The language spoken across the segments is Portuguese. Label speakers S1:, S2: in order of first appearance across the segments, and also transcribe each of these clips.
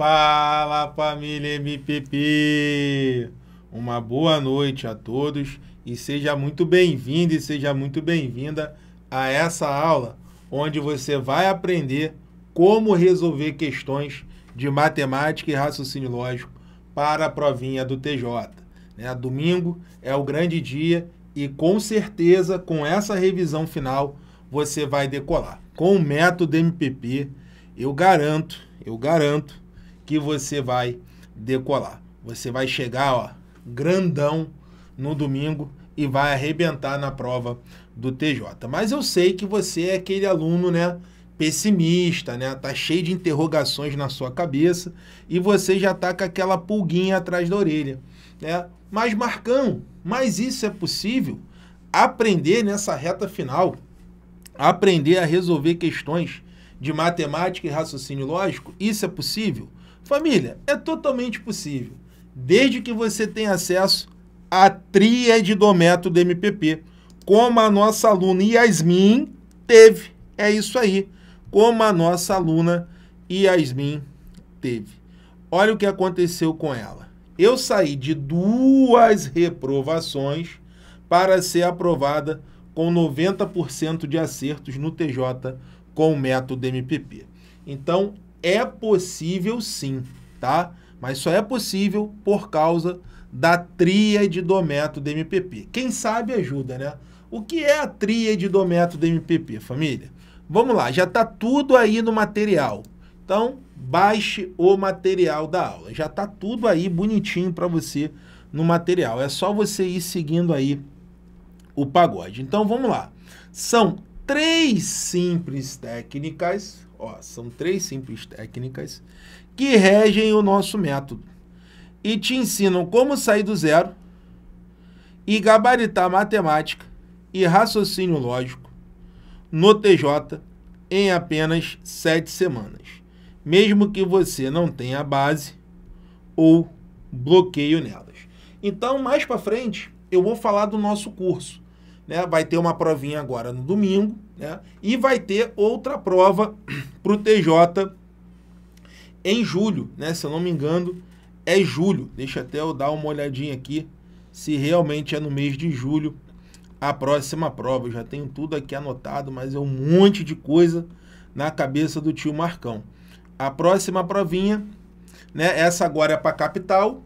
S1: Fala família MPP! Uma boa noite a todos e seja muito bem-vindo e seja muito bem-vinda a essa aula onde você vai aprender como resolver questões de matemática e raciocínio lógico para a provinha do TJ. Né? Domingo é o grande dia e com certeza com essa revisão final você vai decolar. Com o método MPP, eu garanto, eu garanto que você vai decolar. Você vai chegar, ó, grandão no domingo e vai arrebentar na prova do TJ. Mas eu sei que você é aquele aluno, né, pessimista, né? Tá cheio de interrogações na sua cabeça e você já tá com aquela pulguinha atrás da orelha, né? Mas Marcão, mas isso é possível? Aprender nessa reta final, aprender a resolver questões de matemática e raciocínio lógico, isso é possível? Família, é totalmente possível, desde que você tenha acesso à tríade do método MPP, como a nossa aluna Yasmin teve. É isso aí, como a nossa aluna Yasmin teve. Olha o que aconteceu com ela. Eu saí de duas reprovações para ser aprovada com 90% de acertos no TJ com o método MPP. Então, é possível sim, tá? Mas só é possível por causa da tríade do método MPP. Quem sabe ajuda, né? O que é a tríade do método MPP, família? Vamos lá, já está tudo aí no material. Então, baixe o material da aula. Já está tudo aí bonitinho para você no material. É só você ir seguindo aí o pagode. Então, vamos lá. São três simples técnicas Ó, são três simples técnicas que regem o nosso método e te ensinam como sair do zero e gabaritar matemática e raciocínio lógico no TJ em apenas sete semanas, mesmo que você não tenha base ou bloqueio nelas. Então, mais para frente, eu vou falar do nosso curso né? Vai ter uma provinha agora no domingo, né? E vai ter outra prova para o TJ em julho, né? Se eu não me engano, é julho. Deixa até eu dar uma olhadinha aqui se realmente é no mês de julho a próxima prova. Eu já tenho tudo aqui anotado, mas é um monte de coisa na cabeça do tio Marcão. A próxima provinha, né? Essa agora é para a capital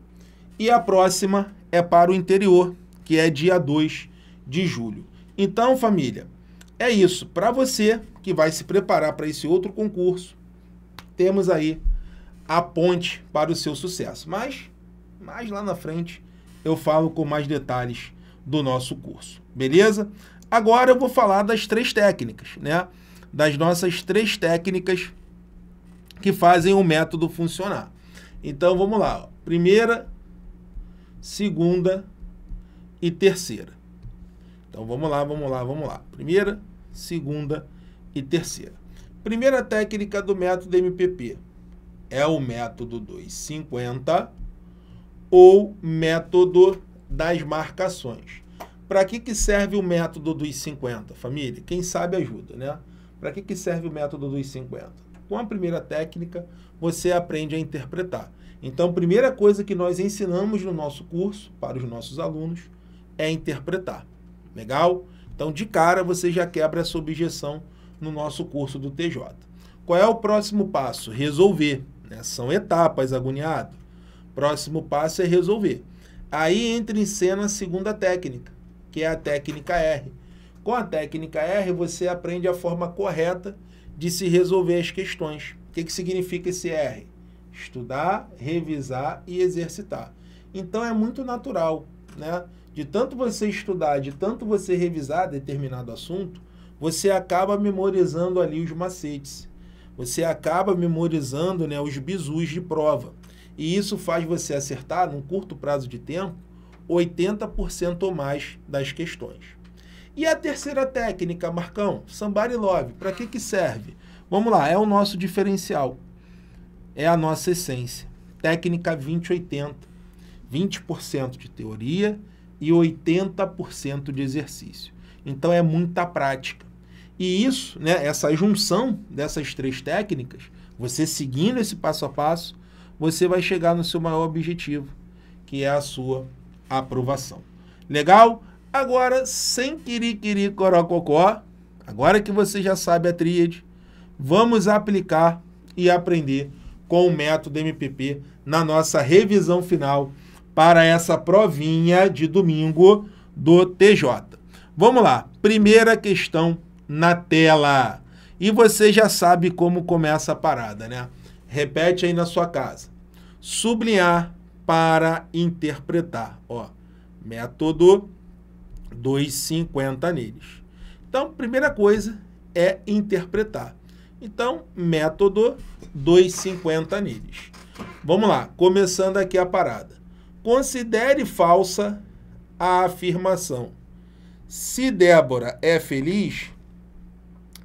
S1: e a próxima é para o interior, que é dia 2 de julho. Então, família, é isso. Para você que vai se preparar para esse outro concurso, temos aí a ponte para o seu sucesso. Mas, mais lá na frente, eu falo com mais detalhes do nosso curso, beleza? Agora eu vou falar das três técnicas, né? Das nossas três técnicas que fazem o método funcionar. Então vamos lá, primeira, segunda e terceira. Então vamos lá, vamos lá, vamos lá. Primeira, segunda e terceira. Primeira técnica do método MPP é o método 250 ou método das marcações. Para que, que serve o método dos 50, família? Quem sabe ajuda, né? Para que, que serve o método dos 50? Com a primeira técnica, você aprende a interpretar. Então, primeira coisa que nós ensinamos no nosso curso para os nossos alunos é interpretar. Legal? Então, de cara, você já quebra essa objeção no nosso curso do TJ. Qual é o próximo passo? Resolver. Né? São etapas, agoniado. Próximo passo é resolver. Aí entra em cena a segunda técnica, que é a técnica R. Com a técnica R, você aprende a forma correta de se resolver as questões. O que, que significa esse R? Estudar, revisar e exercitar. Então é muito natural, né? de tanto você estudar, de tanto você revisar determinado assunto, você acaba memorizando ali os macetes. Você acaba memorizando né, os bizus de prova. E isso faz você acertar, num curto prazo de tempo, 80% ou mais das questões. E a terceira técnica, Marcão, Somebody Love, para que, que serve? Vamos lá, é o nosso diferencial, é a nossa essência. Técnica 20-80, 20%, 20 de teoria e 80% de exercício. Então é muita prática. E isso, né, essa junção dessas três técnicas, você seguindo esse passo a passo, você vai chegar no seu maior objetivo, que é a sua aprovação. Legal? Agora, sem querer corococó, agora que você já sabe a tríade, vamos aplicar e aprender com o método MPP na nossa revisão final para essa provinha de domingo do TJ. Vamos lá, primeira questão na tela. E você já sabe como começa a parada, né? Repete aí na sua casa. Sublinhar para interpretar. Ó, método 250 neles. Então, primeira coisa é interpretar. Então, método 250 neles. Vamos lá, começando aqui a parada. Considere falsa a afirmação. Se Débora é feliz,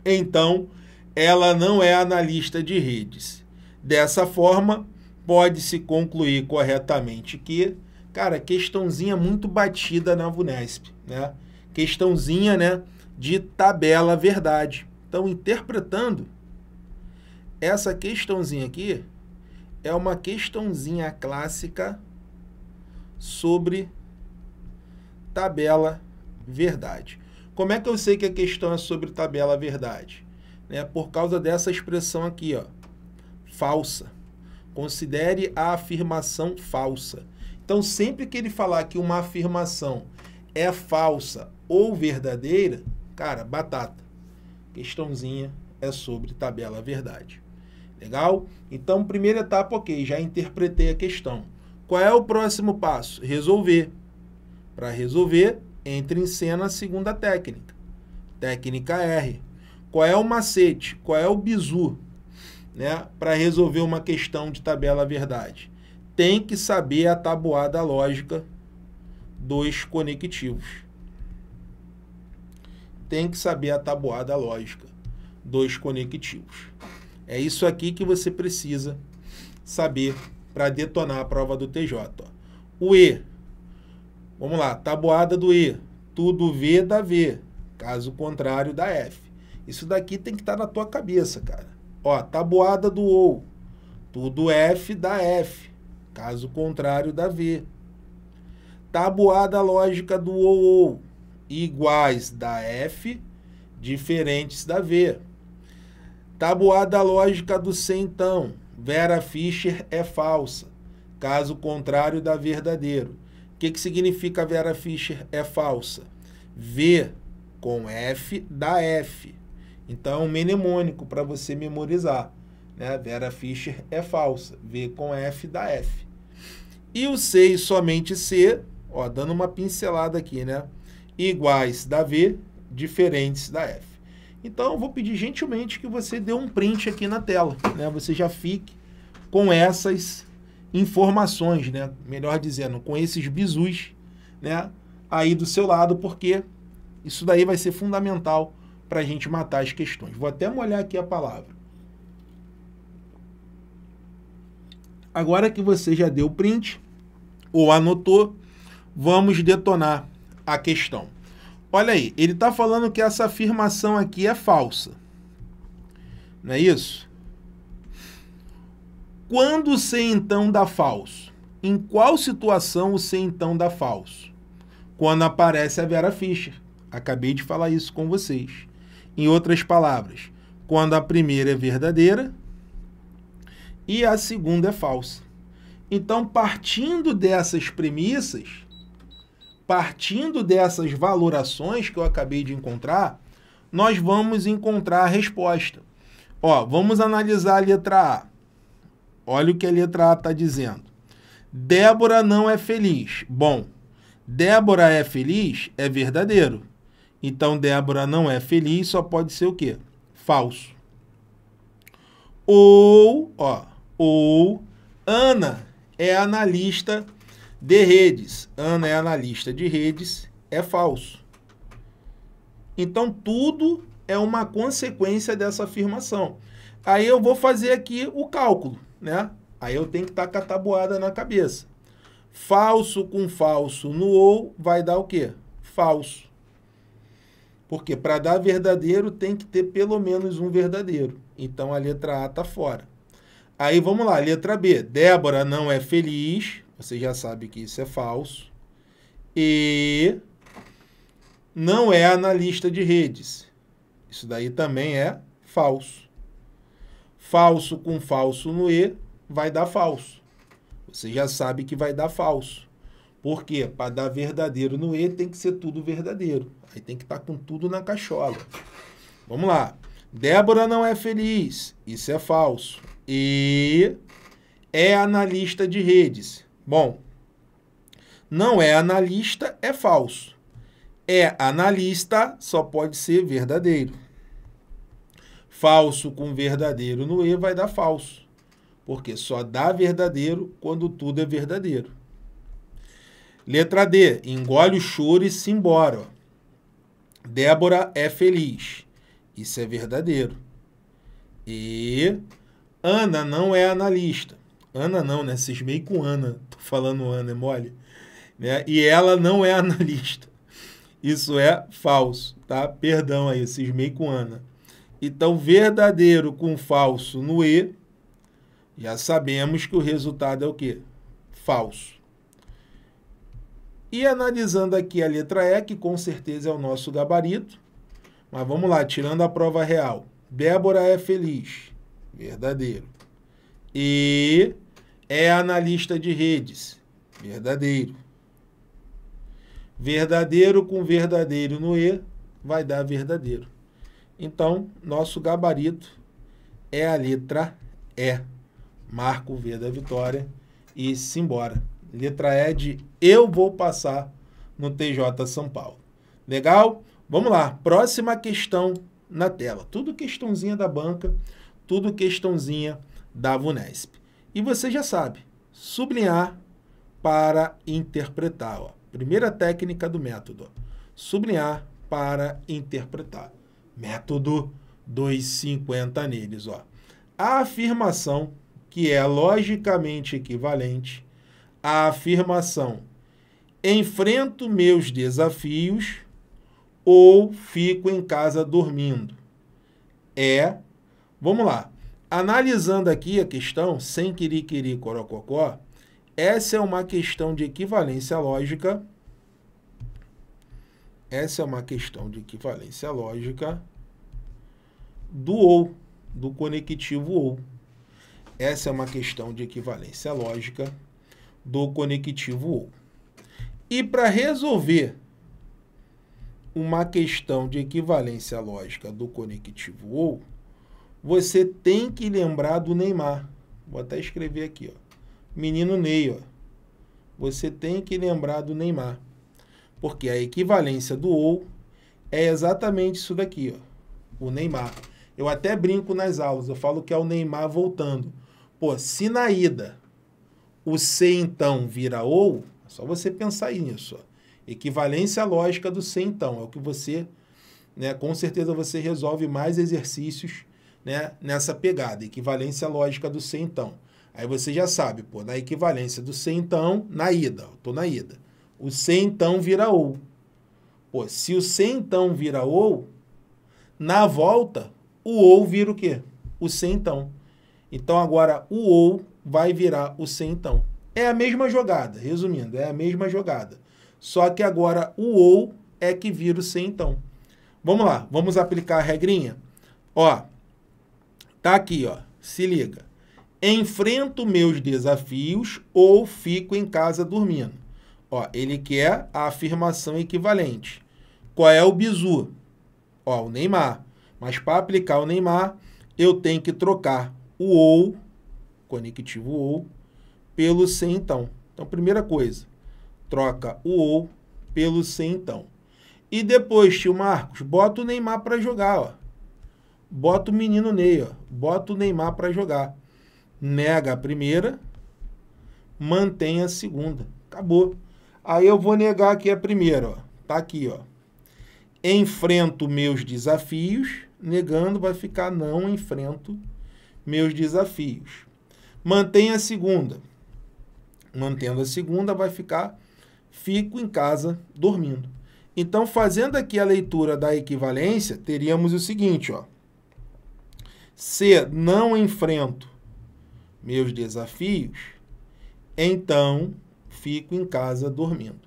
S1: então ela não é analista de redes. Dessa forma, pode-se concluir corretamente que, cara, questãozinha muito batida na VUNESP, né? Questãozinha, né, de tabela verdade. Então, interpretando, essa questãozinha aqui é uma questãozinha clássica sobre tabela verdade. Como é que eu sei que a questão é sobre tabela verdade? É Por causa dessa expressão aqui, ó, falsa. Considere a afirmação falsa. Então, sempre que ele falar que uma afirmação é falsa ou verdadeira, cara, batata. Questãozinha é sobre tabela verdade. Legal? Então, primeira etapa, ok, já interpretei a questão. Qual é o próximo passo? Resolver. Para resolver, entra em cena a segunda técnica. Técnica R. Qual é o macete? Qual é o bizu? Né? Para resolver uma questão de tabela verdade. Tem que saber a tabuada lógica dos conectivos. Tem que saber a tabuada lógica dos conectivos. É isso aqui que você precisa saber para detonar a prova do TJ. O E. Vamos lá, tabuada do E. Tudo V dá V. Caso contrário, dá F. Isso daqui tem que estar tá na tua cabeça, cara. Ó, tabuada do OU. Tudo F dá F. Caso contrário, dá V. Tabuada lógica do OU. Iguais da F, diferentes da V. Tabuada lógica do C, então. Vera Fischer é falsa, caso contrário da verdadeiro. O que, que significa Vera Fischer é falsa? V com F da F. Então, um mnemônico para você memorizar. Né? Vera Fischer é falsa. V com F da F. E o C e somente C, ó, dando uma pincelada aqui, né? Iguais da V, diferentes da F. Então, eu vou pedir gentilmente que você dê um print aqui na tela, né? Você já fique com essas informações, né? Melhor dizendo, com esses bisus, né? Aí do seu lado, porque isso daí vai ser fundamental para a gente matar as questões. Vou até molhar aqui a palavra. Agora que você já deu o print ou anotou, vamos detonar a questão. Olha aí, ele está falando que essa afirmação aqui é falsa. Não é isso? Quando o C então dá falso? Em qual situação o C então dá falso? Quando aparece a Vera Fischer. Acabei de falar isso com vocês. Em outras palavras, quando a primeira é verdadeira e a segunda é falsa. Então, partindo dessas premissas, partindo dessas valorações que eu acabei de encontrar, nós vamos encontrar a resposta. Ó, vamos analisar a letra A. Olha o que a letra A está dizendo. Débora não é feliz. Bom, Débora é feliz é verdadeiro. Então, Débora não é feliz só pode ser o quê? Falso. Ou, ó, ou Ana é analista de redes, Ana é analista de redes, é falso. Então tudo é uma consequência dessa afirmação. Aí eu vou fazer aqui o cálculo, né? Aí eu tenho que estar tá com a tabuada na cabeça. Falso com falso no ou vai dar o quê? Falso. Porque para dar verdadeiro tem que ter pelo menos um verdadeiro. Então a letra A está fora. Aí vamos lá, letra B. Débora não é feliz você já sabe que isso é falso. E não é analista de redes. Isso daí também é falso. Falso com falso no E vai dar falso. Você já sabe que vai dar falso. Por quê? Para dar verdadeiro no E tem que ser tudo verdadeiro. Aí tem que estar tá com tudo na cachola. Vamos lá. Débora não é feliz. Isso é falso. E é analista de redes. Bom, não é analista, é falso. É analista, só pode ser verdadeiro. Falso com verdadeiro no E vai dar falso, porque só dá verdadeiro quando tudo é verdadeiro. Letra D, engole o choro e se embora. Débora é feliz. Isso é verdadeiro. E Ana não é analista. Ana não, né? Cismei com Ana. Tô falando Ana, é mole. Né? E ela não é analista. Isso é falso, tá? Perdão aí, cismei com Ana. Então, verdadeiro com falso no E, já sabemos que o resultado é o quê? Falso. E analisando aqui a letra E, que com certeza é o nosso gabarito. Mas vamos lá, tirando a prova real. Débora é feliz. Verdadeiro. E é analista de redes. Verdadeiro. Verdadeiro com verdadeiro no E vai dar verdadeiro. Então, nosso gabarito é a letra E. Marco V da vitória e simbora. Letra E de eu vou passar no TJ São Paulo. Legal? Vamos lá. Próxima questão na tela. Tudo questãozinha da banca, tudo questãozinha da VUNESP. E você já sabe, sublinhar para interpretar. Ó. Primeira técnica do método, sublinhar para interpretar. Método 250 neles. Ó. A afirmação que é logicamente equivalente à afirmação enfrento meus desafios ou fico em casa dormindo. É, vamos lá, Analisando aqui a questão, sem querer querer corococó, essa é uma questão de equivalência lógica. Essa é uma questão de equivalência lógica do ou, do conectivo ou. Essa é uma questão de equivalência lógica do conectivo ou. E para resolver uma questão de equivalência lógica do conectivo ou, você tem que lembrar do Neymar. Vou até escrever aqui, ó. Menino Ney, ó. Você tem que lembrar do Neymar. Porque a equivalência do ou é exatamente isso daqui, ó. O Neymar. Eu até brinco nas aulas, eu falo que é o Neymar voltando. Pô, se na ida o C então vira ou, é só você pensar nisso. Ó. Equivalência lógica do C então, é o que você, né, com certeza você resolve mais exercícios né, nessa pegada, equivalência lógica do C então. Aí você já sabe, pô, na equivalência do C então, na ida, eu tô na ida. O C então vira ou. Pô, se o C então vira ou, na volta, o ou vira o quê? O C então. Então agora o ou vai virar o C então. É a mesma jogada, resumindo, é a mesma jogada. Só que agora o ou é que vira o C então. Vamos lá, vamos aplicar a regrinha? Ó, Tá aqui, ó. Se liga. Enfrento meus desafios ou fico em casa dormindo. Ó, ele quer a afirmação equivalente. Qual é o bizu? Ó, o Neymar. Mas para aplicar o Neymar, eu tenho que trocar o ou, conectivo ou, pelo sem então. Então, primeira coisa, troca o ou pelo sem então. E depois, tio Marcos, bota o Neymar para jogar, ó bota o menino Ney, ó, bota o Neymar para jogar. Nega a primeira, mantém a segunda. Acabou. Aí eu vou negar aqui a primeira, ó. Tá aqui, ó. Enfrento meus desafios, negando vai ficar não enfrento meus desafios. Mantém a segunda. Mantendo a segunda vai ficar fico em casa dormindo. Então, fazendo aqui a leitura da equivalência, teríamos o seguinte, ó. Se não enfrento meus desafios, então fico em casa dormindo.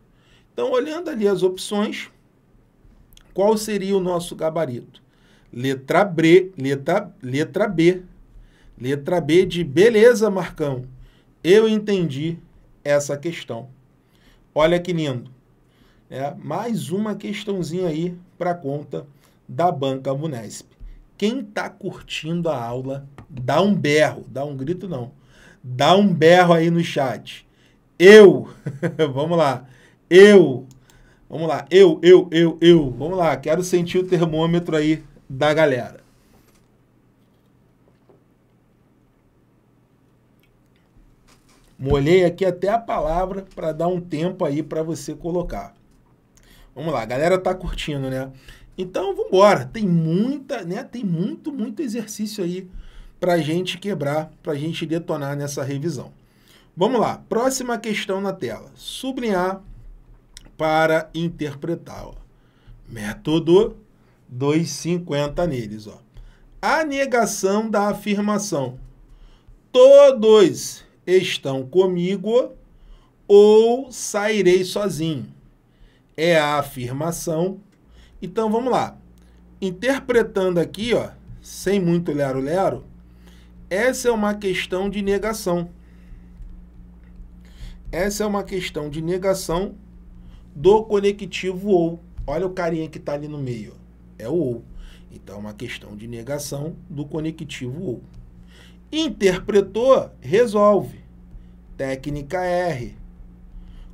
S1: Então, olhando ali as opções, qual seria o nosso gabarito? Letra B, letra, letra B. Letra B de beleza, Marcão. Eu entendi essa questão. Olha que lindo. É, mais uma questãozinha aí para conta da Banca Munesp. Quem está curtindo a aula, dá um berro, dá um grito não. Dá um berro aí no chat. Eu, vamos lá, eu, vamos lá, eu, eu, eu, eu, vamos lá, quero sentir o termômetro aí da galera. Molhei aqui até a palavra para dar um tempo aí para você colocar. Vamos lá, a galera tá curtindo, né? Então, vamos embora. Tem muita, né? Tem muito, muito exercício aí para gente quebrar, para gente detonar nessa revisão. Vamos lá. Próxima questão na tela. Sublinhar para interpretar. Ó. Método 250 neles. Ó. A negação da afirmação. Todos estão comigo ou sairei sozinho. É a afirmação então vamos lá. Interpretando aqui, ó, sem muito lero-lero, essa é uma questão de negação. Essa é uma questão de negação do conectivo ou. Olha o carinha que está ali no meio. É o ou. Então, é uma questão de negação do conectivo ou. Interpretou, resolve. Técnica R.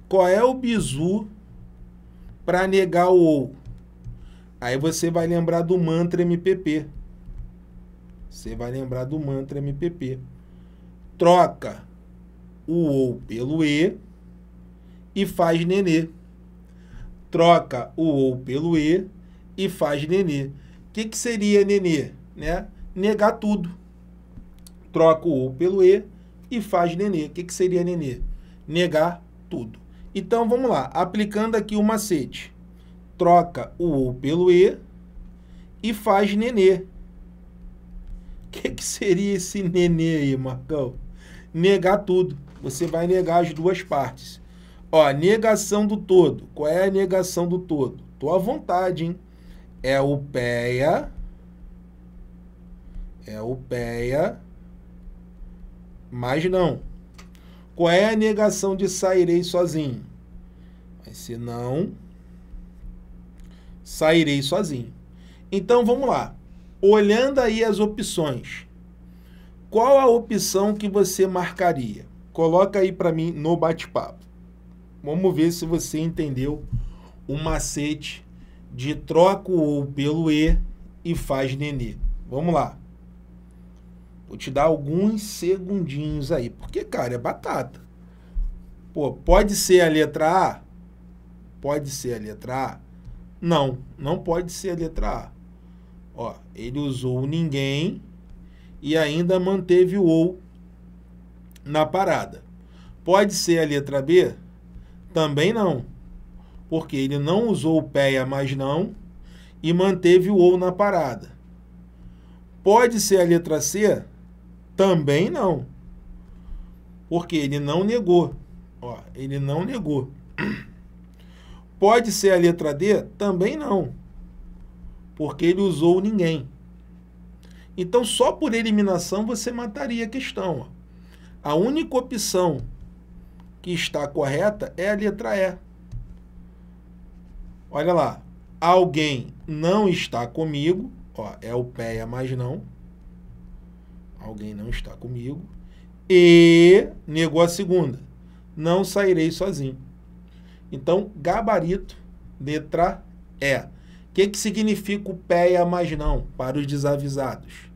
S1: Qual é o bizu para negar o ou? Aí você vai lembrar do mantra MPP. Você vai lembrar do mantra MPP. Troca o ou pelo e e faz nenê. Troca o ou pelo e e faz nenê. O que, que seria nenê? Né? Negar tudo. Troca o ou pelo e e faz nenê. O que, que seria nenê? Negar tudo. Então vamos lá, aplicando aqui o macete troca o ou pelo e e faz nenê. O que, que seria esse nenê aí, Marcão? Negar tudo. Você vai negar as duas partes. Ó, negação do todo. Qual é a negação do todo? Tô à vontade, hein? É o PEA. É o PEA. Mas não. Qual é a negação de sairei sozinho? Vai ser não sairei sozinho. Então vamos lá. Olhando aí as opções, qual a opção que você marcaria? Coloca aí para mim no bate-papo. Vamos ver se você entendeu o macete de troca o ou pelo e e faz nenê. Vamos lá. Vou te dar alguns segundinhos aí, porque cara, é batata. Pô, pode ser a letra A? Pode ser a letra A? Não, não pode ser a letra A. Ó, ele usou ninguém e ainda manteve o ou na parada. Pode ser a letra B? Também não, porque ele não usou o PEA mais não e manteve o ou na parada. Pode ser a letra C? Também não, porque ele não negou. Ó, ele não negou. Pode ser a letra D? Também não. Porque ele usou ninguém. Então, só por eliminação você mataria a questão. A única opção que está correta é a letra E. Olha lá. Alguém não está comigo. Ó, é o PEA mais não. Alguém não está comigo. E negou a segunda. Não sairei sozinho. Então, gabarito, letra E. O que, que significa o PEA mais não para os desavisados?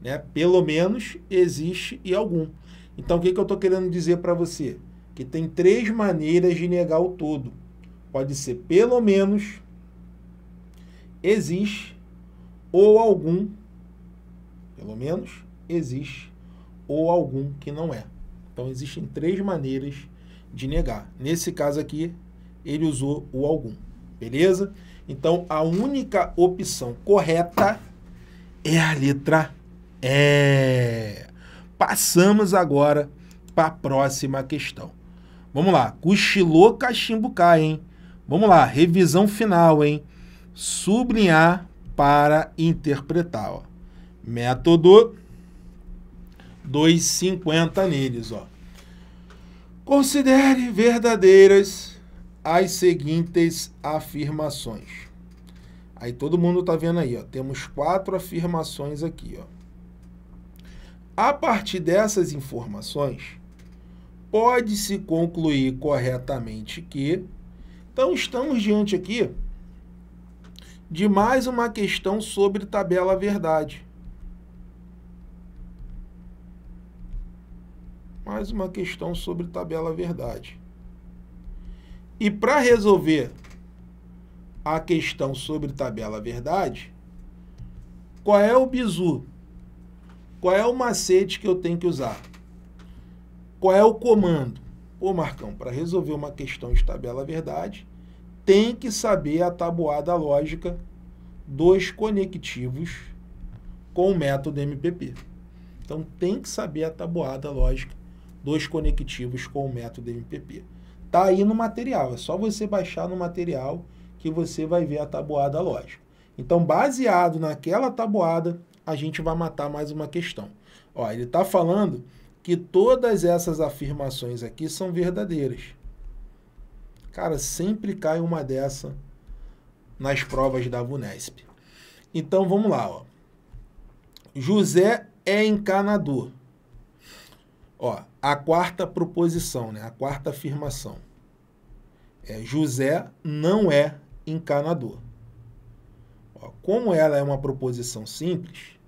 S1: Né? Pelo menos existe e algum. Então, o que, que eu estou querendo dizer para você? Que tem três maneiras de negar o todo. Pode ser pelo menos, existe, ou algum, pelo menos existe, ou algum que não é. Então, existem três maneiras de negar. Nesse caso aqui, ele usou o algum. Beleza? Então, a única opção correta é a letra E. Passamos agora para a próxima questão. Vamos lá. Cochilou cachimbo cai, hein? Vamos lá. Revisão final, hein? Sublinhar para interpretar, ó. Método 250 neles, ó. Considere verdadeiras as seguintes afirmações. Aí todo mundo está vendo aí, ó, temos quatro afirmações aqui. Ó. A partir dessas informações, pode-se concluir corretamente que... Então, estamos diante aqui de mais uma questão sobre tabela verdade. Mais uma questão sobre tabela verdade. E para resolver a questão sobre tabela verdade, qual é o bizu? Qual é o macete que eu tenho que usar? Qual é o comando? Ô Marcão, para resolver uma questão de tabela verdade, tem que saber a tabuada lógica dos conectivos com o método MPP. Então tem que saber a tabuada lógica dos conectivos com o método MPP. Tá aí no material, é só você baixar no material que você vai ver a tabuada lógica. Então, baseado naquela tabuada, a gente vai matar mais uma questão. Ó, ele está falando que todas essas afirmações aqui são verdadeiras. Cara, sempre cai uma dessa nas provas da VUNESP. Então, vamos lá. Ó. José é encanador. Ó, a quarta proposição, né? a quarta afirmação. É, José não é encanador. Ó, como ela é uma proposição simples,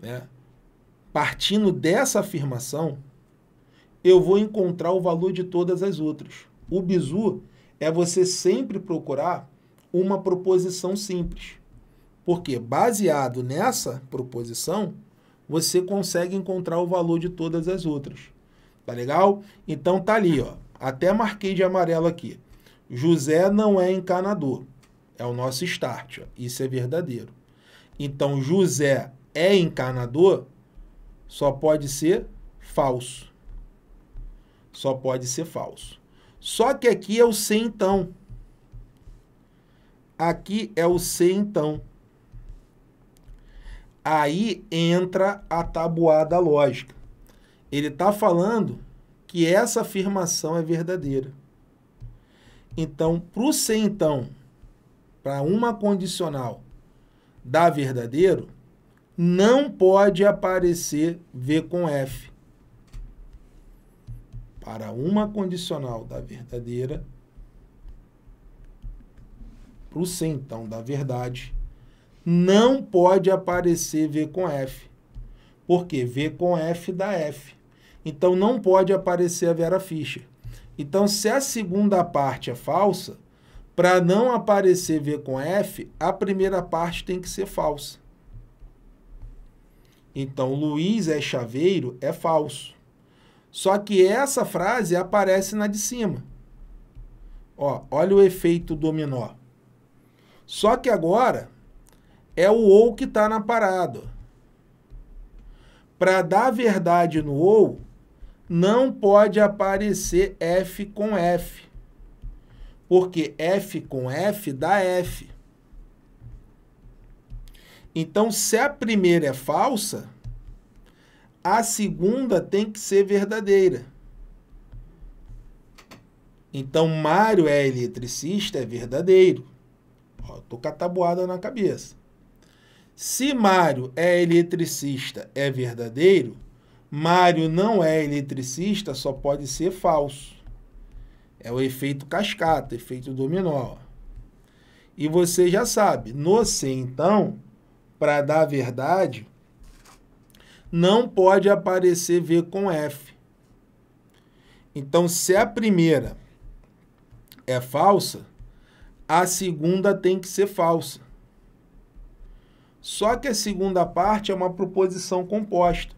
S1: né? partindo dessa afirmação, eu vou encontrar o valor de todas as outras. O bizu é você sempre procurar uma proposição simples. Porque baseado nessa proposição, você consegue encontrar o valor de todas as outras. Tá legal? Então tá ali, ó. Até marquei de amarelo aqui. José não é encanador. É o nosso start, ó. Isso é verdadeiro. Então José é encanador só pode ser falso. Só pode ser falso. Só que aqui é o C então. Aqui é o C então. Aí entra a tabuada lógica. Ele está falando que essa afirmação é verdadeira. Então, para o ser então, para uma condicional dar verdadeiro, não pode aparecer V com F. Para uma condicional da verdadeira, para o ser então da verdade, não pode aparecer V com F. porque V com F dá F. Então não pode aparecer a Vera Fischer. Então, se a segunda parte é falsa, para não aparecer V com F, a primeira parte tem que ser falsa. Então, Luiz é chaveiro é falso. Só que essa frase aparece na de cima. Ó, olha o efeito dominó. Só que agora é o ou que está na parada. Para dar verdade no ou, não pode aparecer F com F. Porque F com F dá F. Então, se a primeira é falsa, a segunda tem que ser verdadeira. Então, Mário é eletricista, é verdadeiro. Estou tô com a tabuada na cabeça. Se Mário é eletricista, é verdadeiro, Mário não é eletricista, só pode ser falso. É o efeito cascata, efeito dominó. E você já sabe, no se então, para dar verdade, não pode aparecer V com F. Então, se a primeira é falsa, a segunda tem que ser falsa. Só que a segunda parte é uma proposição composta.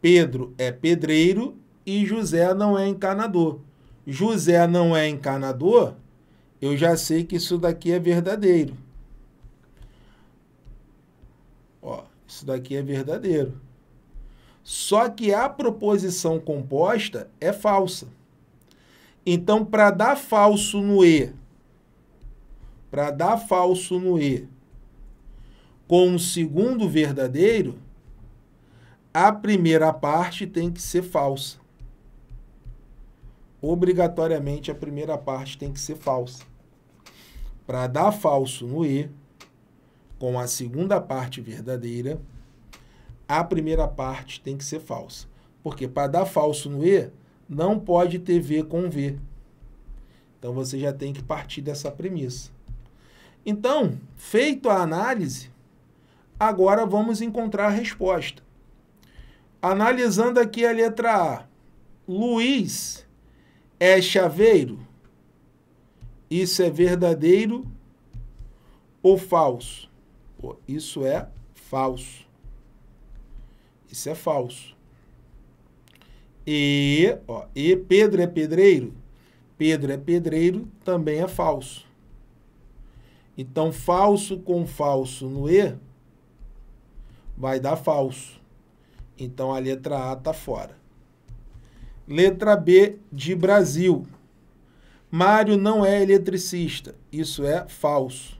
S1: Pedro é pedreiro e José não é encanador. José não é encanador, eu já sei que isso daqui é verdadeiro. Ó, isso daqui é verdadeiro. Só que a proposição composta é falsa. Então, para dar falso no E, para dar falso no E, com o segundo verdadeiro, a primeira parte tem que ser falsa. Obrigatoriamente a primeira parte tem que ser falsa. Para dar falso no E, com a segunda parte verdadeira, a primeira parte tem que ser falsa. Porque para dar falso no E, não pode ter V com V. Então você já tem que partir dessa premissa. Então, feito a análise, Agora vamos encontrar a resposta. Analisando aqui a letra A. Luiz é chaveiro? Isso é verdadeiro ou falso? Pô, isso é falso. Isso é falso. E, ó, e Pedro é pedreiro? Pedro é pedreiro, também é falso. Então, falso com falso no E vai dar falso. Então a letra A está fora. Letra B de Brasil. Mário não é eletricista. Isso é falso.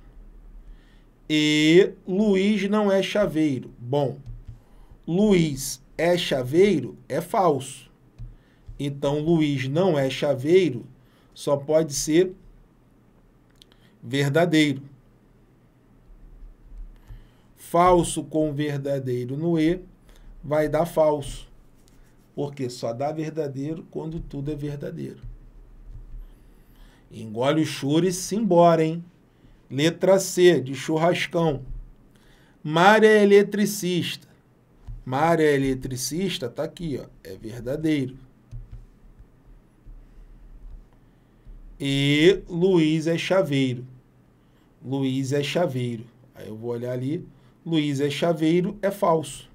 S1: E Luiz não é chaveiro. Bom, Luiz é chaveiro é falso. Então Luiz não é chaveiro só pode ser verdadeiro falso com verdadeiro no E vai dar falso. Porque só dá verdadeiro quando tudo é verdadeiro. Engole o choro e se embora, hein? Letra C, de churrascão. Mária é eletricista. Mária é eletricista, tá aqui, ó. É verdadeiro. E Luiz é chaveiro. Luiz é chaveiro. Aí eu vou olhar ali. Luiz é chaveiro é falso.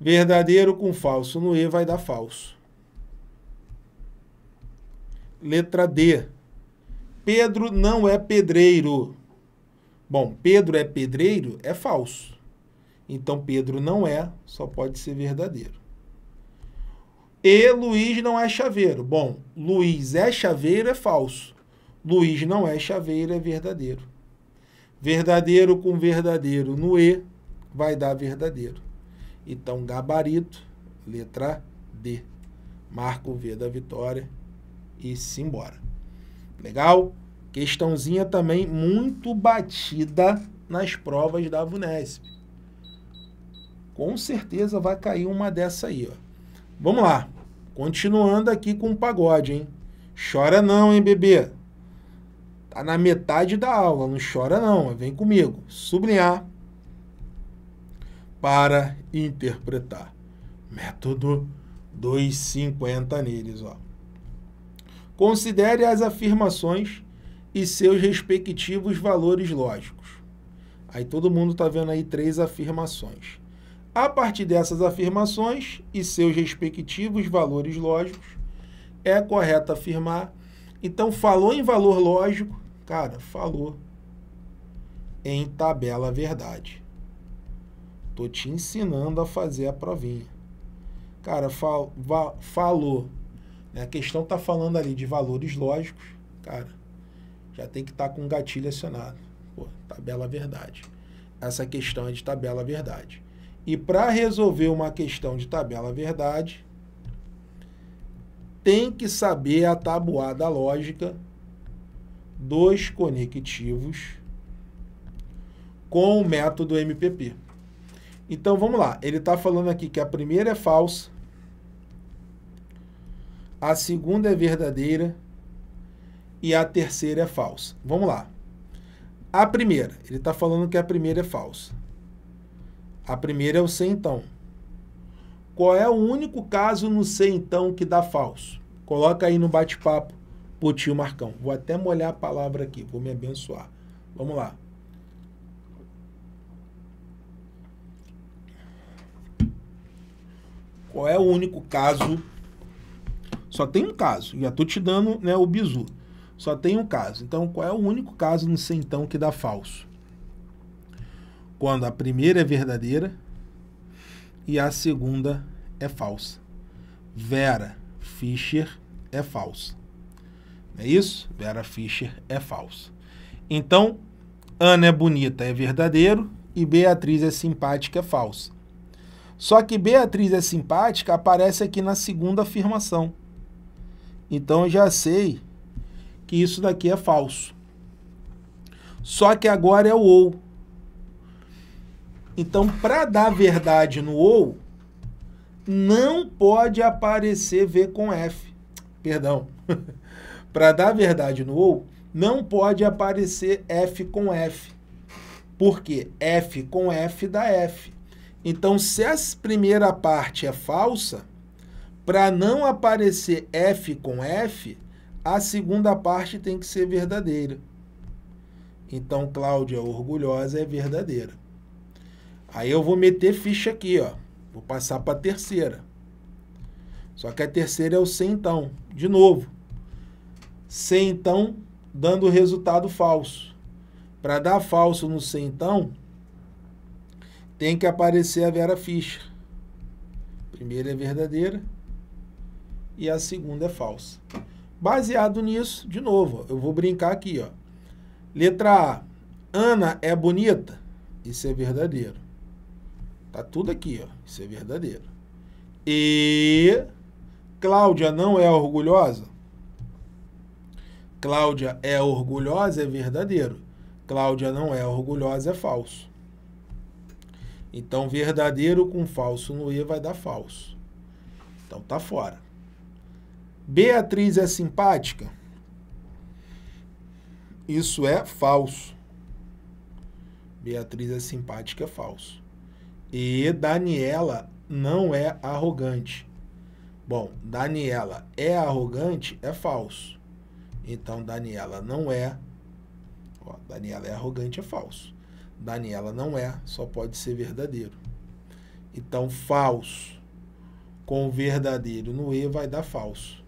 S1: Verdadeiro com falso no E vai dar falso. Letra D. Pedro não é pedreiro. Bom, Pedro é pedreiro é falso. Então Pedro não é, só pode ser verdadeiro. E Luiz não é chaveiro. Bom, Luiz é chaveiro é falso. Luiz não é chaveiro é verdadeiro. Verdadeiro com verdadeiro no E vai dar verdadeiro. Então, gabarito, letra D. Marca o V da vitória e simbora. Legal? Questãozinha também muito batida nas provas da VUNESP. Com certeza vai cair uma dessa aí. Ó. Vamos lá. Continuando aqui com o pagode, hein? Chora não, hein, bebê? Tá na metade da aula, não chora não, vem comigo. Sublinhar para interpretar. Método 250 neles, ó. Considere as afirmações e seus respectivos valores lógicos. Aí todo mundo está vendo aí três afirmações. A partir dessas afirmações e seus respectivos valores lógicos, é correto afirmar. Então, falou em valor lógico, Cara, falou em tabela verdade. Tô te ensinando a fazer a provinha. Cara, fal, va, falou. Né? A questão tá falando ali de valores lógicos. Cara, já tem que estar tá com um gatilho acionado. Pô, tabela verdade. Essa questão é de tabela verdade. E para resolver uma questão de tabela verdade, tem que saber a tabuada lógica dois conectivos com o método MPP. Então vamos lá, ele está falando aqui que a primeira é falsa, a segunda é verdadeira e a terceira é falsa. Vamos lá. A primeira, ele está falando que a primeira é falsa. A primeira é o C, então. Qual é o único caso no C, então que dá falso? Coloca aí no bate-papo o tio Marcão. Vou até molhar a palavra aqui, vou me abençoar. Vamos lá. Qual é o único caso? Só tem um caso. Já estou te dando né, o bizu. Só tem um caso. Então, qual é o único caso no centão que dá falso? Quando a primeira é verdadeira e a segunda é falsa. Vera Fischer é falsa. É isso? Vera Fischer é falsa. Então, Ana é bonita, é verdadeiro, e Beatriz é simpática, é falsa. Só que Beatriz é simpática aparece aqui na segunda afirmação. Então eu já sei que isso daqui é falso. Só que agora é o ou. Então, para dar verdade no ou, não pode aparecer V com F. Perdão. para dar verdade no ou, não pode aparecer F com F. Porque F com F dá F. Então, se a primeira parte é falsa, para não aparecer F com F, a segunda parte tem que ser verdadeira. Então, Cláudia orgulhosa é verdadeira. Aí eu vou meter ficha aqui, ó. Vou passar para a terceira. Só que a terceira é o sem então. De novo, sem então dando resultado falso. Para dar falso no sem então, tem que aparecer a vera ficha. primeira é verdadeira e a segunda é falsa. Baseado nisso, de novo, eu vou brincar aqui, ó. Letra A, Ana é bonita? Isso é verdadeiro. Tá tudo aqui, ó. Isso é verdadeiro. E Cláudia não é orgulhosa? Cláudia é orgulhosa é verdadeiro. Cláudia não é orgulhosa é falso. Então, verdadeiro com falso no E vai dar falso. Então, tá fora. Beatriz é simpática? Isso é falso. Beatriz é simpática, é falso. E Daniela não é arrogante. Bom, Daniela é arrogante, é falso. Então, Daniela não é. Ó, Daniela é arrogante, é falso. Daniela não é, só pode ser verdadeiro. Então, falso com verdadeiro no E vai dar falso.